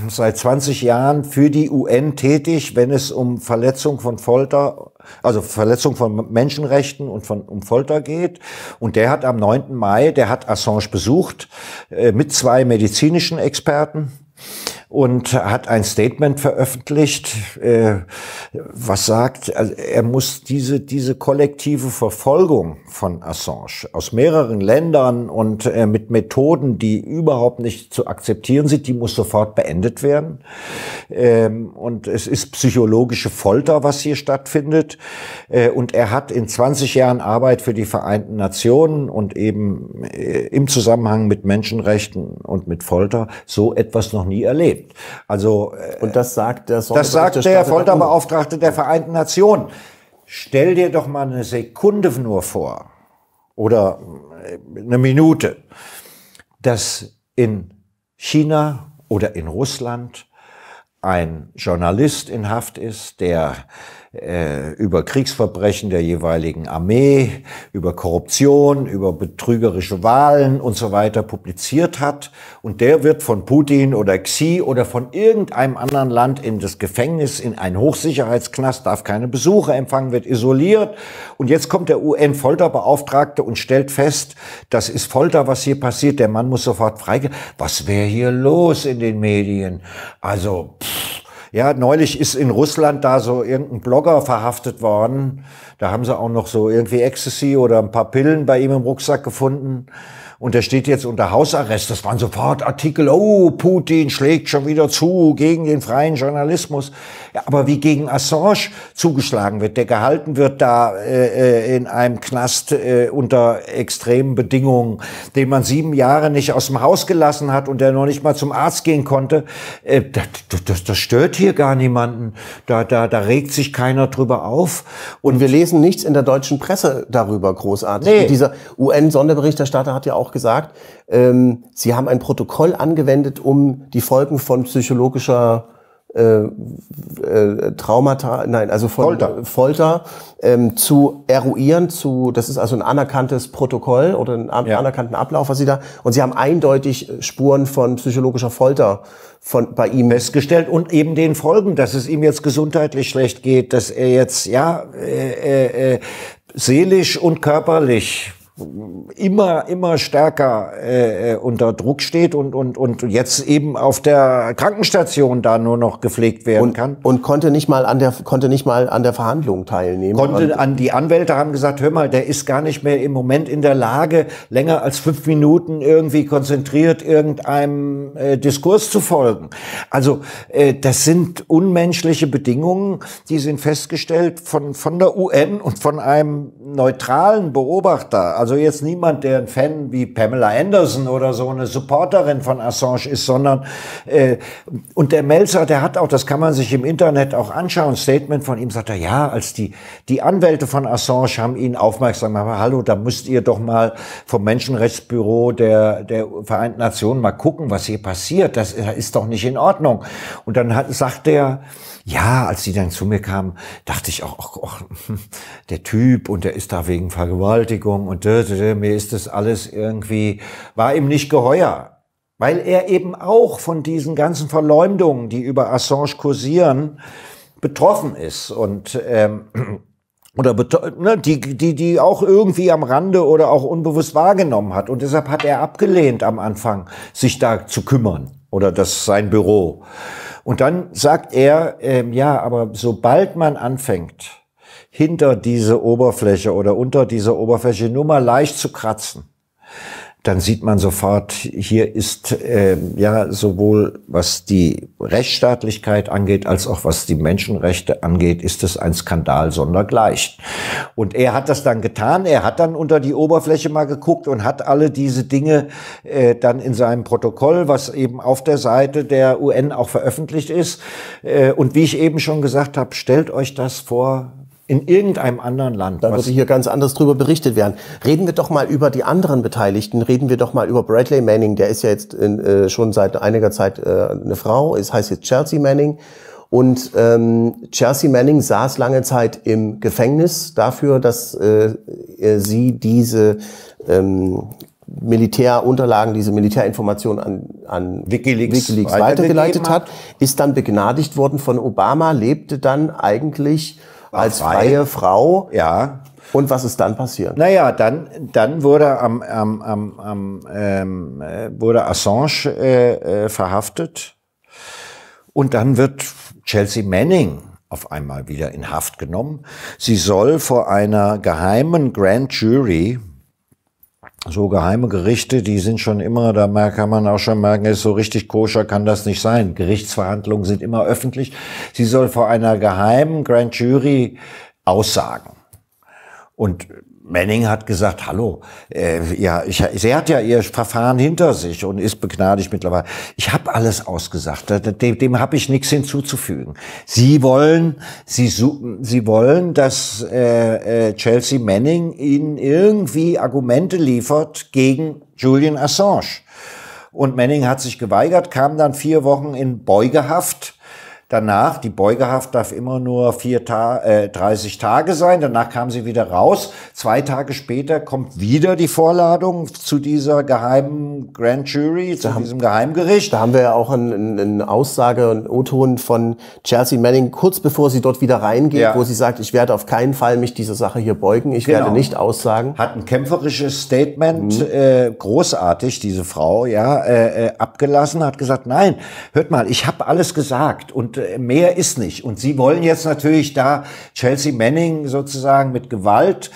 seit 20 Jahren für die UN tätig, wenn es um Verletzung von Folter, also Verletzung von Menschenrechten und von, um Folter geht. Und der hat am 9. Mai, der hat Assange besucht äh, mit zwei medizinischen Experten und hat ein Statement veröffentlicht, äh, was sagt, also er muss diese, diese kollektive Verfolgung von Assange aus mehreren Ländern und äh, mit Methoden, die überhaupt nicht zu akzeptieren sind, die muss sofort beendet werden. Ähm, und es ist psychologische Folter, was hier stattfindet. Äh, und er hat in 20 Jahren Arbeit für die Vereinten Nationen und eben äh, im Zusammenhang mit Menschenrechten und mit Folter so etwas noch nie erlebt erlebt. Also äh, und das sagt der Das sagt der Folterbeauftragte der Vereinten Nationen. Stell dir doch mal eine Sekunde nur vor oder äh, eine Minute, dass in China oder in Russland ein Journalist in Haft ist, der äh, über Kriegsverbrechen der jeweiligen Armee, über Korruption, über betrügerische Wahlen und so weiter publiziert hat. Und der wird von Putin oder Xi oder von irgendeinem anderen Land in das Gefängnis, in einen Hochsicherheitsknast, darf keine Besuche empfangen, wird isoliert. Und jetzt kommt der UN-Folterbeauftragte und stellt fest, das ist Folter, was hier passiert. Der Mann muss sofort freigehen. Was wäre hier los in den Medien? Also, pff, ja, neulich ist in Russland da so irgendein Blogger verhaftet worden. Da haben sie auch noch so irgendwie Ecstasy oder ein paar Pillen bei ihm im Rucksack gefunden. Und der steht jetzt unter Hausarrest. Das waren sofort Artikel. Oh, Putin schlägt schon wieder zu gegen den freien Journalismus aber wie gegen Assange zugeschlagen wird, der gehalten wird da äh, äh, in einem Knast äh, unter extremen Bedingungen, den man sieben Jahre nicht aus dem Haus gelassen hat und der noch nicht mal zum Arzt gehen konnte, äh, das, das, das stört hier gar niemanden. Da, da, da regt sich keiner drüber auf. Und, und wir lesen nichts in der deutschen Presse darüber großartig. Nee. dieser UN-Sonderberichterstatter hat ja auch gesagt, ähm, sie haben ein Protokoll angewendet, um die Folgen von psychologischer äh, äh, Traumata, nein, also von Folter, Folter ähm, zu eruieren, zu, das ist also ein anerkanntes Protokoll oder ein an, ja. anerkannten Ablauf, was sie da, und sie haben eindeutig äh, Spuren von psychologischer Folter von, bei ihm festgestellt und eben den Folgen, dass es ihm jetzt gesundheitlich schlecht geht, dass er jetzt, ja, äh, äh, äh seelisch und körperlich immer, immer stärker äh, äh, unter Druck steht und, und, und jetzt eben auf der Krankenstation da nur noch gepflegt werden und, kann. Und konnte nicht mal an der, konnte nicht mal an der Verhandlung teilnehmen. Konnte an, die Anwälte haben gesagt, hör mal, der ist gar nicht mehr im Moment in der Lage, länger als fünf Minuten irgendwie konzentriert irgendeinem äh, Diskurs zu folgen. Also, äh, das sind unmenschliche Bedingungen, die sind festgestellt von, von der UN und von einem neutralen Beobachter, also jetzt niemand, der ein Fan wie Pamela Anderson oder so eine Supporterin von Assange ist, sondern äh, und der Melzer, der hat auch, das kann man sich im Internet auch anschauen, Statement von ihm sagt er, ja, als die die Anwälte von Assange haben ihn aufmerksam gemacht, hallo, da müsst ihr doch mal vom Menschenrechtsbüro der der Vereinten Nationen mal gucken, was hier passiert, das ist doch nicht in Ordnung. Und dann hat, sagt er ja, als die dann zu mir kamen, dachte ich auch, auch, auch der Typ und der ist da wegen Vergewaltigung und dö, dö, dö, mir ist das alles irgendwie, war ihm nicht geheuer. Weil er eben auch von diesen ganzen Verleumdungen, die über Assange kursieren, betroffen ist und ähm, oder ne, die, die, die auch irgendwie am Rande oder auch unbewusst wahrgenommen hat. Und deshalb hat er abgelehnt am Anfang, sich da zu kümmern oder das sein Büro. Und dann sagt er, ähm, ja, aber sobald man anfängt, hinter diese Oberfläche oder unter dieser Oberfläche nur mal leicht zu kratzen, dann sieht man sofort, hier ist äh, ja sowohl was die Rechtsstaatlichkeit angeht, als auch was die Menschenrechte angeht, ist es ein Skandal sondergleichen. Und er hat das dann getan, er hat dann unter die Oberfläche mal geguckt und hat alle diese Dinge äh, dann in seinem Protokoll, was eben auf der Seite der UN auch veröffentlicht ist. Äh, und wie ich eben schon gesagt habe, stellt euch das vor, in irgendeinem anderen Land. Da würde hier ganz anders drüber berichtet werden. Reden wir doch mal über die anderen Beteiligten. Reden wir doch mal über Bradley Manning. Der ist ja jetzt in, äh, schon seit einiger Zeit äh, eine Frau. Es heißt jetzt Chelsea Manning. Und ähm, Chelsea Manning saß lange Zeit im Gefängnis dafür, dass äh, sie diese ähm, Militärunterlagen, diese Militärinformationen an, an Wikileaks, Wikileaks weitergeleitet hat, ist dann begnadigt worden von Obama, lebte dann eigentlich als frei. freie Frau. Ja. Und was ist dann passiert? Naja, dann, dann wurde, am, am, am, am ähm, äh, wurde Assange äh, äh, verhaftet und dann wird Chelsea Manning auf einmal wieder in Haft genommen. Sie soll vor einer geheimen Grand Jury so geheime Gerichte, die sind schon immer, da kann man auch schon merken, ist so richtig koscher kann das nicht sein. Gerichtsverhandlungen sind immer öffentlich. Sie soll vor einer geheimen Grand Jury aussagen. Und Manning hat gesagt, hallo, äh, ja, ich, sie hat ja ihr Verfahren hinter sich und ist begnadigt mittlerweile. Ich habe alles ausgesagt, dem, dem habe ich nichts hinzuzufügen. Sie wollen, sie, sie wollen, dass äh, äh, Chelsea Manning ihnen irgendwie Argumente liefert gegen Julian Assange. Und Manning hat sich geweigert, kam dann vier Wochen in Beugehaft danach, die Beugehaft darf immer nur vier Ta äh, 30 Tage sein, danach kam sie wieder raus. Zwei Tage später kommt wieder die Vorladung zu dieser geheimen Grand Jury, zu da diesem Geheimgericht. Da haben wir ja auch eine ein Aussage, ein O-Ton von Chelsea Manning, kurz bevor sie dort wieder reingeht, ja. wo sie sagt, ich werde auf keinen Fall mich dieser Sache hier beugen, ich genau. werde nicht aussagen. Hat ein kämpferisches Statement, mhm. äh, großartig, diese Frau, ja, äh, äh abgelassen, hat gesagt, nein, hört mal, ich habe alles gesagt und äh, mehr ist nicht. Und sie wollen jetzt natürlich da Chelsea Manning sozusagen mit Gewalt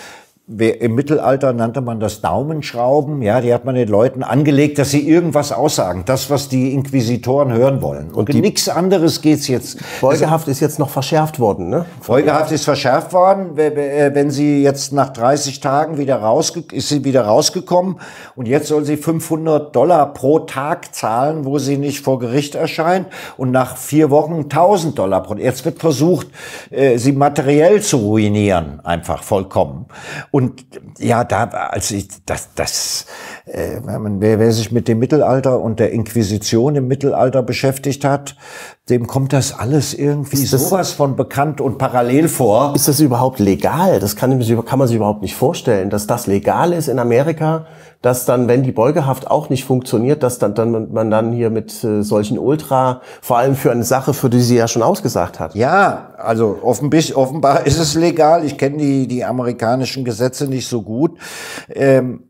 im Mittelalter nannte man das Daumenschrauben. Ja, die hat man den Leuten angelegt, dass sie irgendwas aussagen. Das, was die Inquisitoren hören wollen. Und, Und nichts anderes geht's jetzt. Folgehaft ist jetzt noch verschärft worden, ne? Folgehaft ist verschärft worden. Äh, wenn sie jetzt nach 30 Tagen wieder rausge ist sie wieder rausgekommen. Und jetzt soll sie 500 Dollar pro Tag zahlen, wo sie nicht vor Gericht erscheint. Und nach vier Wochen 1000 Dollar pro Jetzt wird versucht, äh, sie materiell zu ruinieren. Einfach vollkommen. Und und ja, da, also ich, das, das, äh, wer, wer sich mit dem Mittelalter und der Inquisition im Mittelalter beschäftigt hat, dem kommt das alles irgendwie das, sowas von bekannt und parallel vor. Ist das überhaupt legal? Das kann, kann man sich überhaupt nicht vorstellen, dass das legal ist in Amerika, dass dann, wenn die Beugehaft auch nicht funktioniert, dass dann, dann man dann hier mit äh, solchen Ultra, vor allem für eine Sache, für die sie ja schon ausgesagt hat. Ja, also offenbar, offenbar ist es legal. Ich kenne die, die amerikanischen Gesetze nicht so gut. Ähm,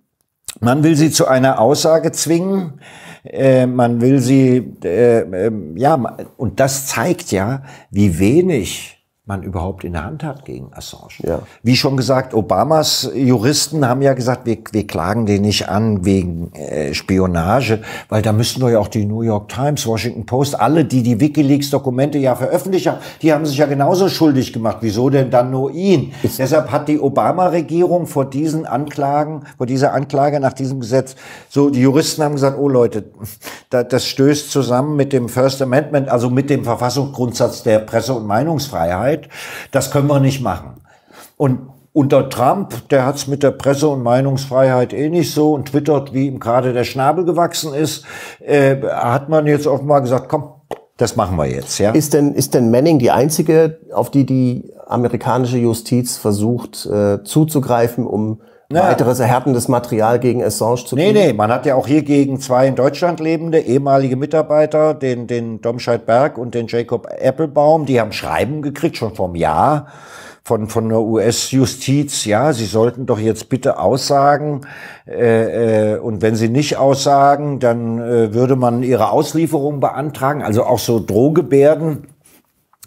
man will sie zu einer Aussage zwingen. Äh, man will sie, äh, äh, ja, und das zeigt ja, wie wenig man überhaupt in der Hand hat gegen Assange. Ja. Wie schon gesagt, Obamas Juristen haben ja gesagt, wir, wir klagen den nicht an wegen äh, Spionage, weil da müssten doch ja auch die New York Times, Washington Post, alle, die die Wikileaks-Dokumente ja veröffentlicht haben, die haben sich ja genauso schuldig gemacht. Wieso denn dann nur ihn? Ist Deshalb hat die Obama-Regierung vor diesen Anklagen, vor dieser Anklage nach diesem Gesetz, so die Juristen haben gesagt, oh Leute, das stößt zusammen mit dem First Amendment, also mit dem Verfassungsgrundsatz der Presse- und Meinungsfreiheit. Wahrheit. Das können wir nicht machen. Und unter Trump, der hat es mit der Presse- und Meinungsfreiheit eh nicht so und twittert, wie ihm gerade der Schnabel gewachsen ist, äh, hat man jetzt offenbar gesagt, komm, das machen wir jetzt. Ja? Ist, denn, ist denn Manning die einzige, auf die die amerikanische Justiz versucht äh, zuzugreifen, um naja. weiteres erhärtendes Material gegen Assange zu nee, Nee, nee, man hat ja auch hier gegen zwei in Deutschland lebende ehemalige Mitarbeiter, den, den Domscheit Berg und den Jacob Applebaum, die haben Schreiben gekriegt, schon vom Jahr von, von der US-Justiz, ja, sie sollten doch jetzt bitte aussagen. Äh, äh, und wenn sie nicht aussagen, dann äh, würde man ihre Auslieferung beantragen, also auch so Drohgebärden.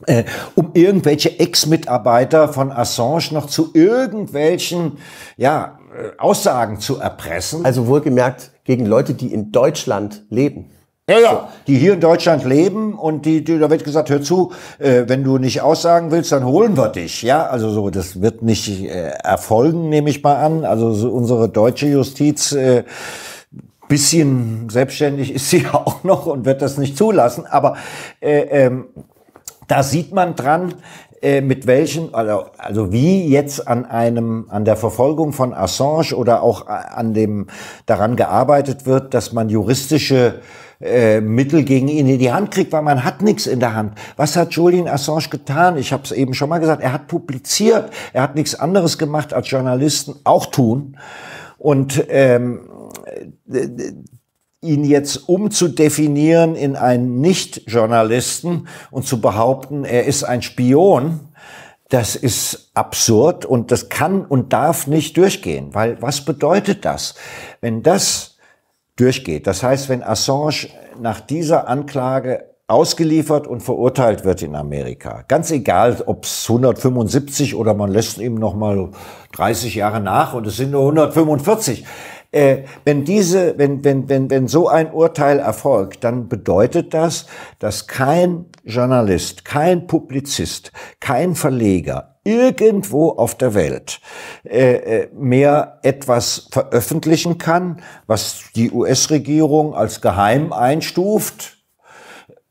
Äh, um irgendwelche Ex-Mitarbeiter von Assange noch zu irgendwelchen ja, äh, Aussagen zu erpressen. Also wohlgemerkt gegen Leute, die in Deutschland leben. Ja, ja, die hier in Deutschland leben und die, die da wird gesagt, hör zu, äh, wenn du nicht aussagen willst, dann holen wir dich. Ja, also so, das wird nicht äh, erfolgen, nehme ich mal an. Also so unsere deutsche Justiz äh, bisschen selbstständig ist sie auch noch und wird das nicht zulassen. Aber äh, ähm, da sieht man dran, äh, mit welchen, also, also wie jetzt an einem, an der Verfolgung von Assange oder auch äh, an dem daran gearbeitet wird, dass man juristische äh, Mittel gegen ihn in die Hand kriegt, weil man hat nichts in der Hand. Was hat Julian Assange getan? Ich habe es eben schon mal gesagt, er hat publiziert, er hat nichts anderes gemacht als Journalisten auch tun. Und ähm, ihn jetzt umzudefinieren in einen Nicht-Journalisten und zu behaupten, er ist ein Spion, das ist absurd und das kann und darf nicht durchgehen, weil was bedeutet das? Wenn das durchgeht, das heißt, wenn Assange nach dieser Anklage ausgeliefert und verurteilt wird in Amerika. Ganz egal, ob es 175 oder man lässt ihm noch mal 30 Jahre nach und es sind nur 145. Äh, wenn diese, wenn, wenn, wenn, wenn so ein Urteil erfolgt, dann bedeutet das, dass kein Journalist, kein Publizist, kein Verleger irgendwo auf der Welt äh, äh mehr etwas veröffentlichen kann, was die US-Regierung als geheim einstuft,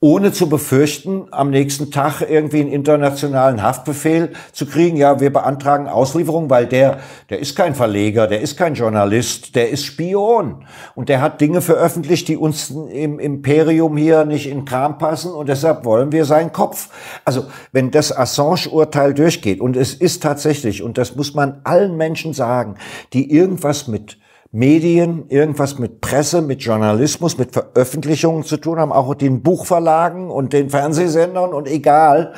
ohne zu befürchten, am nächsten Tag irgendwie einen internationalen Haftbefehl zu kriegen. Ja, wir beantragen Auslieferung, weil der, der ist kein Verleger, der ist kein Journalist, der ist Spion. Und der hat Dinge veröffentlicht, die uns im Imperium hier nicht in Kram passen und deshalb wollen wir seinen Kopf. Also, wenn das Assange-Urteil durchgeht und es ist tatsächlich, und das muss man allen Menschen sagen, die irgendwas mit Medien, irgendwas mit Presse, mit Journalismus, mit Veröffentlichungen zu tun haben, auch den Buchverlagen und den Fernsehsendern und egal.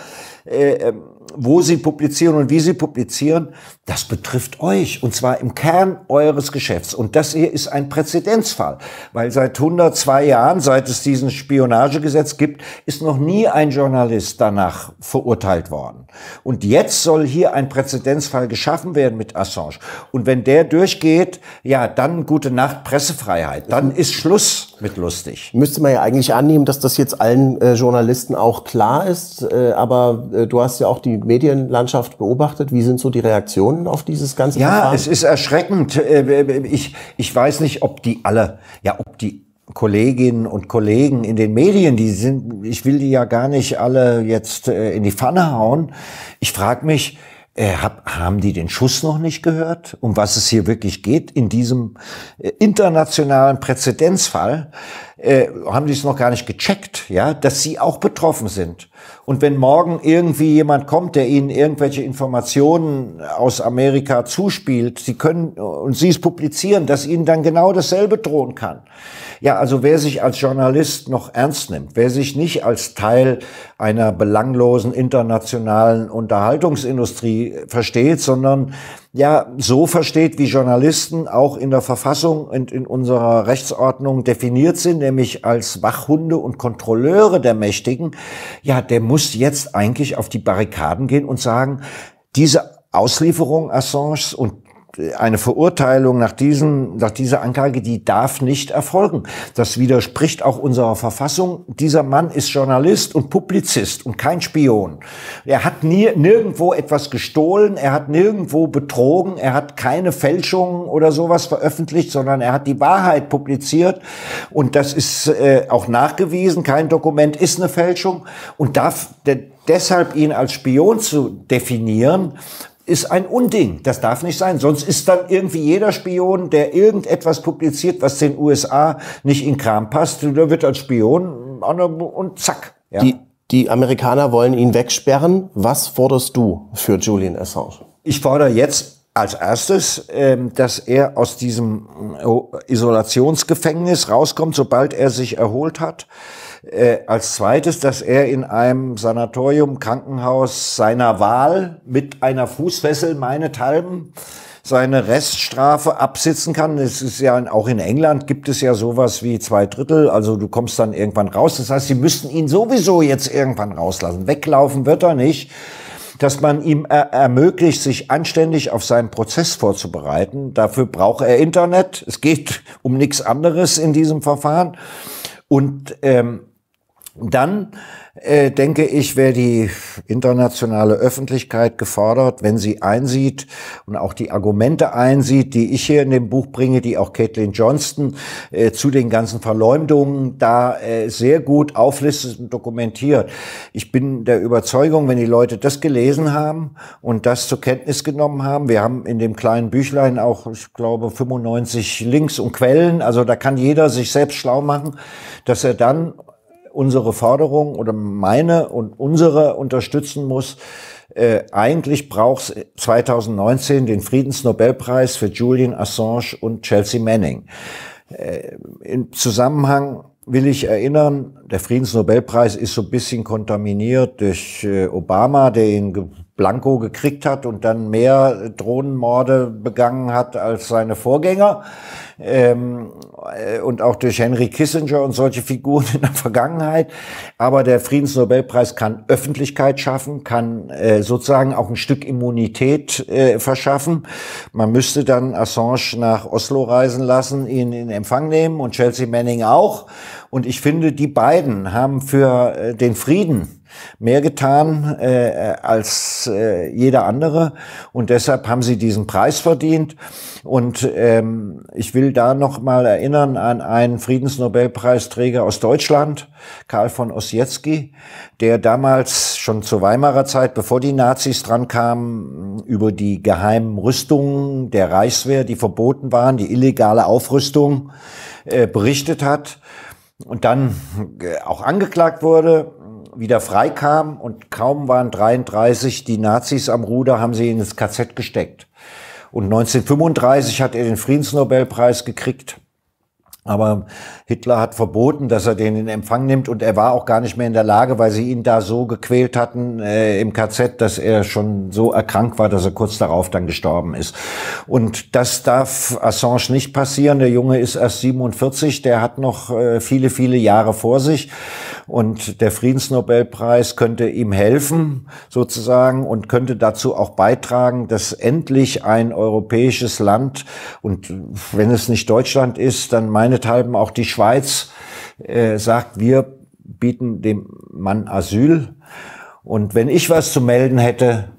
Äh, ähm, wo sie publizieren und wie sie publizieren, das betrifft euch und zwar im Kern eures Geschäfts. Und das hier ist ein Präzedenzfall, weil seit 102 Jahren, seit es diesen Spionagegesetz gibt, ist noch nie ein Journalist danach verurteilt worden. Und jetzt soll hier ein Präzedenzfall geschaffen werden mit Assange. Und wenn der durchgeht, ja, dann gute Nacht, Pressefreiheit, dann ist Schluss mit lustig. Müsste man ja eigentlich annehmen, dass das jetzt allen äh, Journalisten auch klar ist. Äh, aber äh, du hast ja auch die Medienlandschaft beobachtet. Wie sind so die Reaktionen auf dieses ganze Ja, Verfahren? es ist erschreckend. Äh, äh, äh, ich, ich weiß nicht, ob die alle, ja, ob die Kolleginnen und Kollegen in den Medien, die sind, ich will die ja gar nicht alle jetzt in die Pfanne hauen. Ich frage mich, äh, hab, haben die den Schuss noch nicht gehört, um was es hier wirklich geht in diesem äh, internationalen Präzedenzfall? Äh, haben die es noch gar nicht gecheckt, ja, dass sie auch betroffen sind. Und wenn morgen irgendwie jemand kommt, der Ihnen irgendwelche Informationen aus Amerika zuspielt, Sie können und Sie es publizieren, dass Ihnen dann genau dasselbe drohen kann. Ja, also wer sich als Journalist noch ernst nimmt, wer sich nicht als Teil einer belanglosen internationalen Unterhaltungsindustrie versteht, sondern ja so versteht, wie Journalisten auch in der Verfassung und in unserer Rechtsordnung definiert sind, nämlich als Wachhunde und Kontrolleure der Mächtigen, ja, der muss jetzt eigentlich auf die Barrikaden gehen und sagen, diese Auslieferung Assange und eine Verurteilung nach, diesem, nach dieser Anklage, die darf nicht erfolgen. Das widerspricht auch unserer Verfassung. Dieser Mann ist Journalist und Publizist und kein Spion. Er hat nie, nirgendwo etwas gestohlen, er hat nirgendwo betrogen, er hat keine Fälschungen oder sowas veröffentlicht, sondern er hat die Wahrheit publiziert und das ist äh, auch nachgewiesen. Kein Dokument ist eine Fälschung und darf, der, deshalb ihn als Spion zu definieren, ist ein Unding. Das darf nicht sein. Sonst ist dann irgendwie jeder Spion, der irgendetwas publiziert, was den USA nicht in Kram passt, der wird als Spion und zack. Ja. Die, die Amerikaner wollen ihn wegsperren. Was forderst du für Julian Assange? Ich fordere jetzt als erstes, ähm, dass er aus diesem äh, Isolationsgefängnis rauskommt, sobald er sich erholt hat. Äh, als zweites, dass er in einem Sanatorium, Krankenhaus seiner Wahl mit einer Fußfessel meinethalben seine Reststrafe absitzen kann. Es ist ja auch in England gibt es ja sowas wie zwei Drittel, also du kommst dann irgendwann raus. Das heißt, sie müssten ihn sowieso jetzt irgendwann rauslassen. Weglaufen wird er nicht. Dass man ihm er äh, ermöglicht, sich anständig auf seinen Prozess vorzubereiten. Dafür braucht er Internet. Es geht um nichts anderes in diesem Verfahren. Und ähm, dann äh, denke ich, wäre die internationale Öffentlichkeit gefordert, wenn sie einsieht und auch die Argumente einsieht, die ich hier in dem Buch bringe, die auch Caitlin Johnston äh, zu den ganzen Verleumdungen da äh, sehr gut auflistet und dokumentiert. Ich bin der Überzeugung, wenn die Leute das gelesen haben und das zur Kenntnis genommen haben, wir haben in dem kleinen Büchlein auch, ich glaube, 95 Links und Quellen, also da kann jeder sich selbst schlau machen, dass er dann unsere Forderung oder meine und unsere unterstützen muss. Äh, eigentlich braucht es 2019 den Friedensnobelpreis für Julian Assange und Chelsea Manning. Äh, Im Zusammenhang will ich erinnern, der Friedensnobelpreis ist so ein bisschen kontaminiert durch äh, Obama, der ihn Blanco gekriegt hat und dann mehr Drohnenmorde begangen hat als seine Vorgänger. Ähm, äh, und auch durch Henry Kissinger und solche Figuren in der Vergangenheit. Aber der Friedensnobelpreis kann Öffentlichkeit schaffen, kann äh, sozusagen auch ein Stück Immunität äh, verschaffen. Man müsste dann Assange nach Oslo reisen lassen, ihn in Empfang nehmen und Chelsea Manning auch. Und ich finde, die beiden haben für äh, den Frieden mehr getan äh, äh, als äh, jeder andere und deshalb haben sie diesen Preis verdient. Und ähm, ich will da noch mal erinnern an einen Friedensnobelpreisträger aus Deutschland, Karl von Ossietzky, der damals schon zur Weimarer Zeit, bevor die Nazis dran kamen, über die geheimen Rüstungen der Reichswehr, die verboten waren, die illegale Aufrüstung, äh, berichtet hat und dann äh, auch angeklagt wurde wieder freikam und kaum waren 33 die Nazis am Ruder, haben sie ihn ins KZ gesteckt. Und 1935 hat er den Friedensnobelpreis gekriegt. Aber Hitler hat verboten, dass er den in Empfang nimmt und er war auch gar nicht mehr in der Lage, weil sie ihn da so gequält hatten äh, im KZ, dass er schon so erkrankt war, dass er kurz darauf dann gestorben ist. Und das darf Assange nicht passieren. Der Junge ist erst 47, der hat noch äh, viele, viele Jahre vor sich und der Friedensnobelpreis könnte ihm helfen, sozusagen, und könnte dazu auch beitragen, dass endlich ein europäisches Land, und wenn es nicht Deutschland ist, dann meinethalben auch die Schweiz, äh, sagt, wir bieten dem Mann Asyl. Und wenn ich was zu melden hätte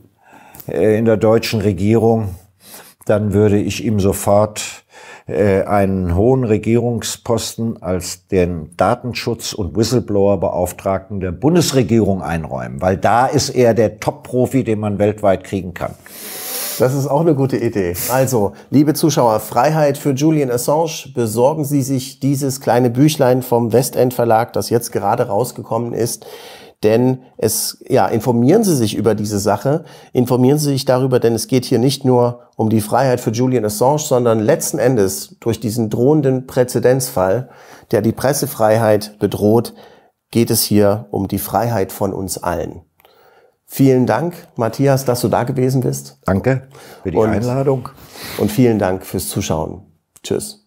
äh, in der deutschen Regierung, dann würde ich ihm sofort äh, einen hohen Regierungsposten als den Datenschutz- und Whistleblower-Beauftragten der Bundesregierung einräumen, weil da ist er der Top-Profi, den man weltweit kriegen kann. Das ist auch eine gute Idee. Also, liebe Zuschauer, Freiheit für Julian Assange. Besorgen Sie sich dieses kleine Büchlein vom Westend Verlag, das jetzt gerade rausgekommen ist. Denn es, ja, informieren Sie sich über diese Sache, informieren Sie sich darüber, denn es geht hier nicht nur um die Freiheit für Julian Assange, sondern letzten Endes durch diesen drohenden Präzedenzfall, der die Pressefreiheit bedroht, geht es hier um die Freiheit von uns allen. Vielen Dank, Matthias, dass du da gewesen bist. Danke für die und, Einladung. Und vielen Dank fürs Zuschauen. Tschüss.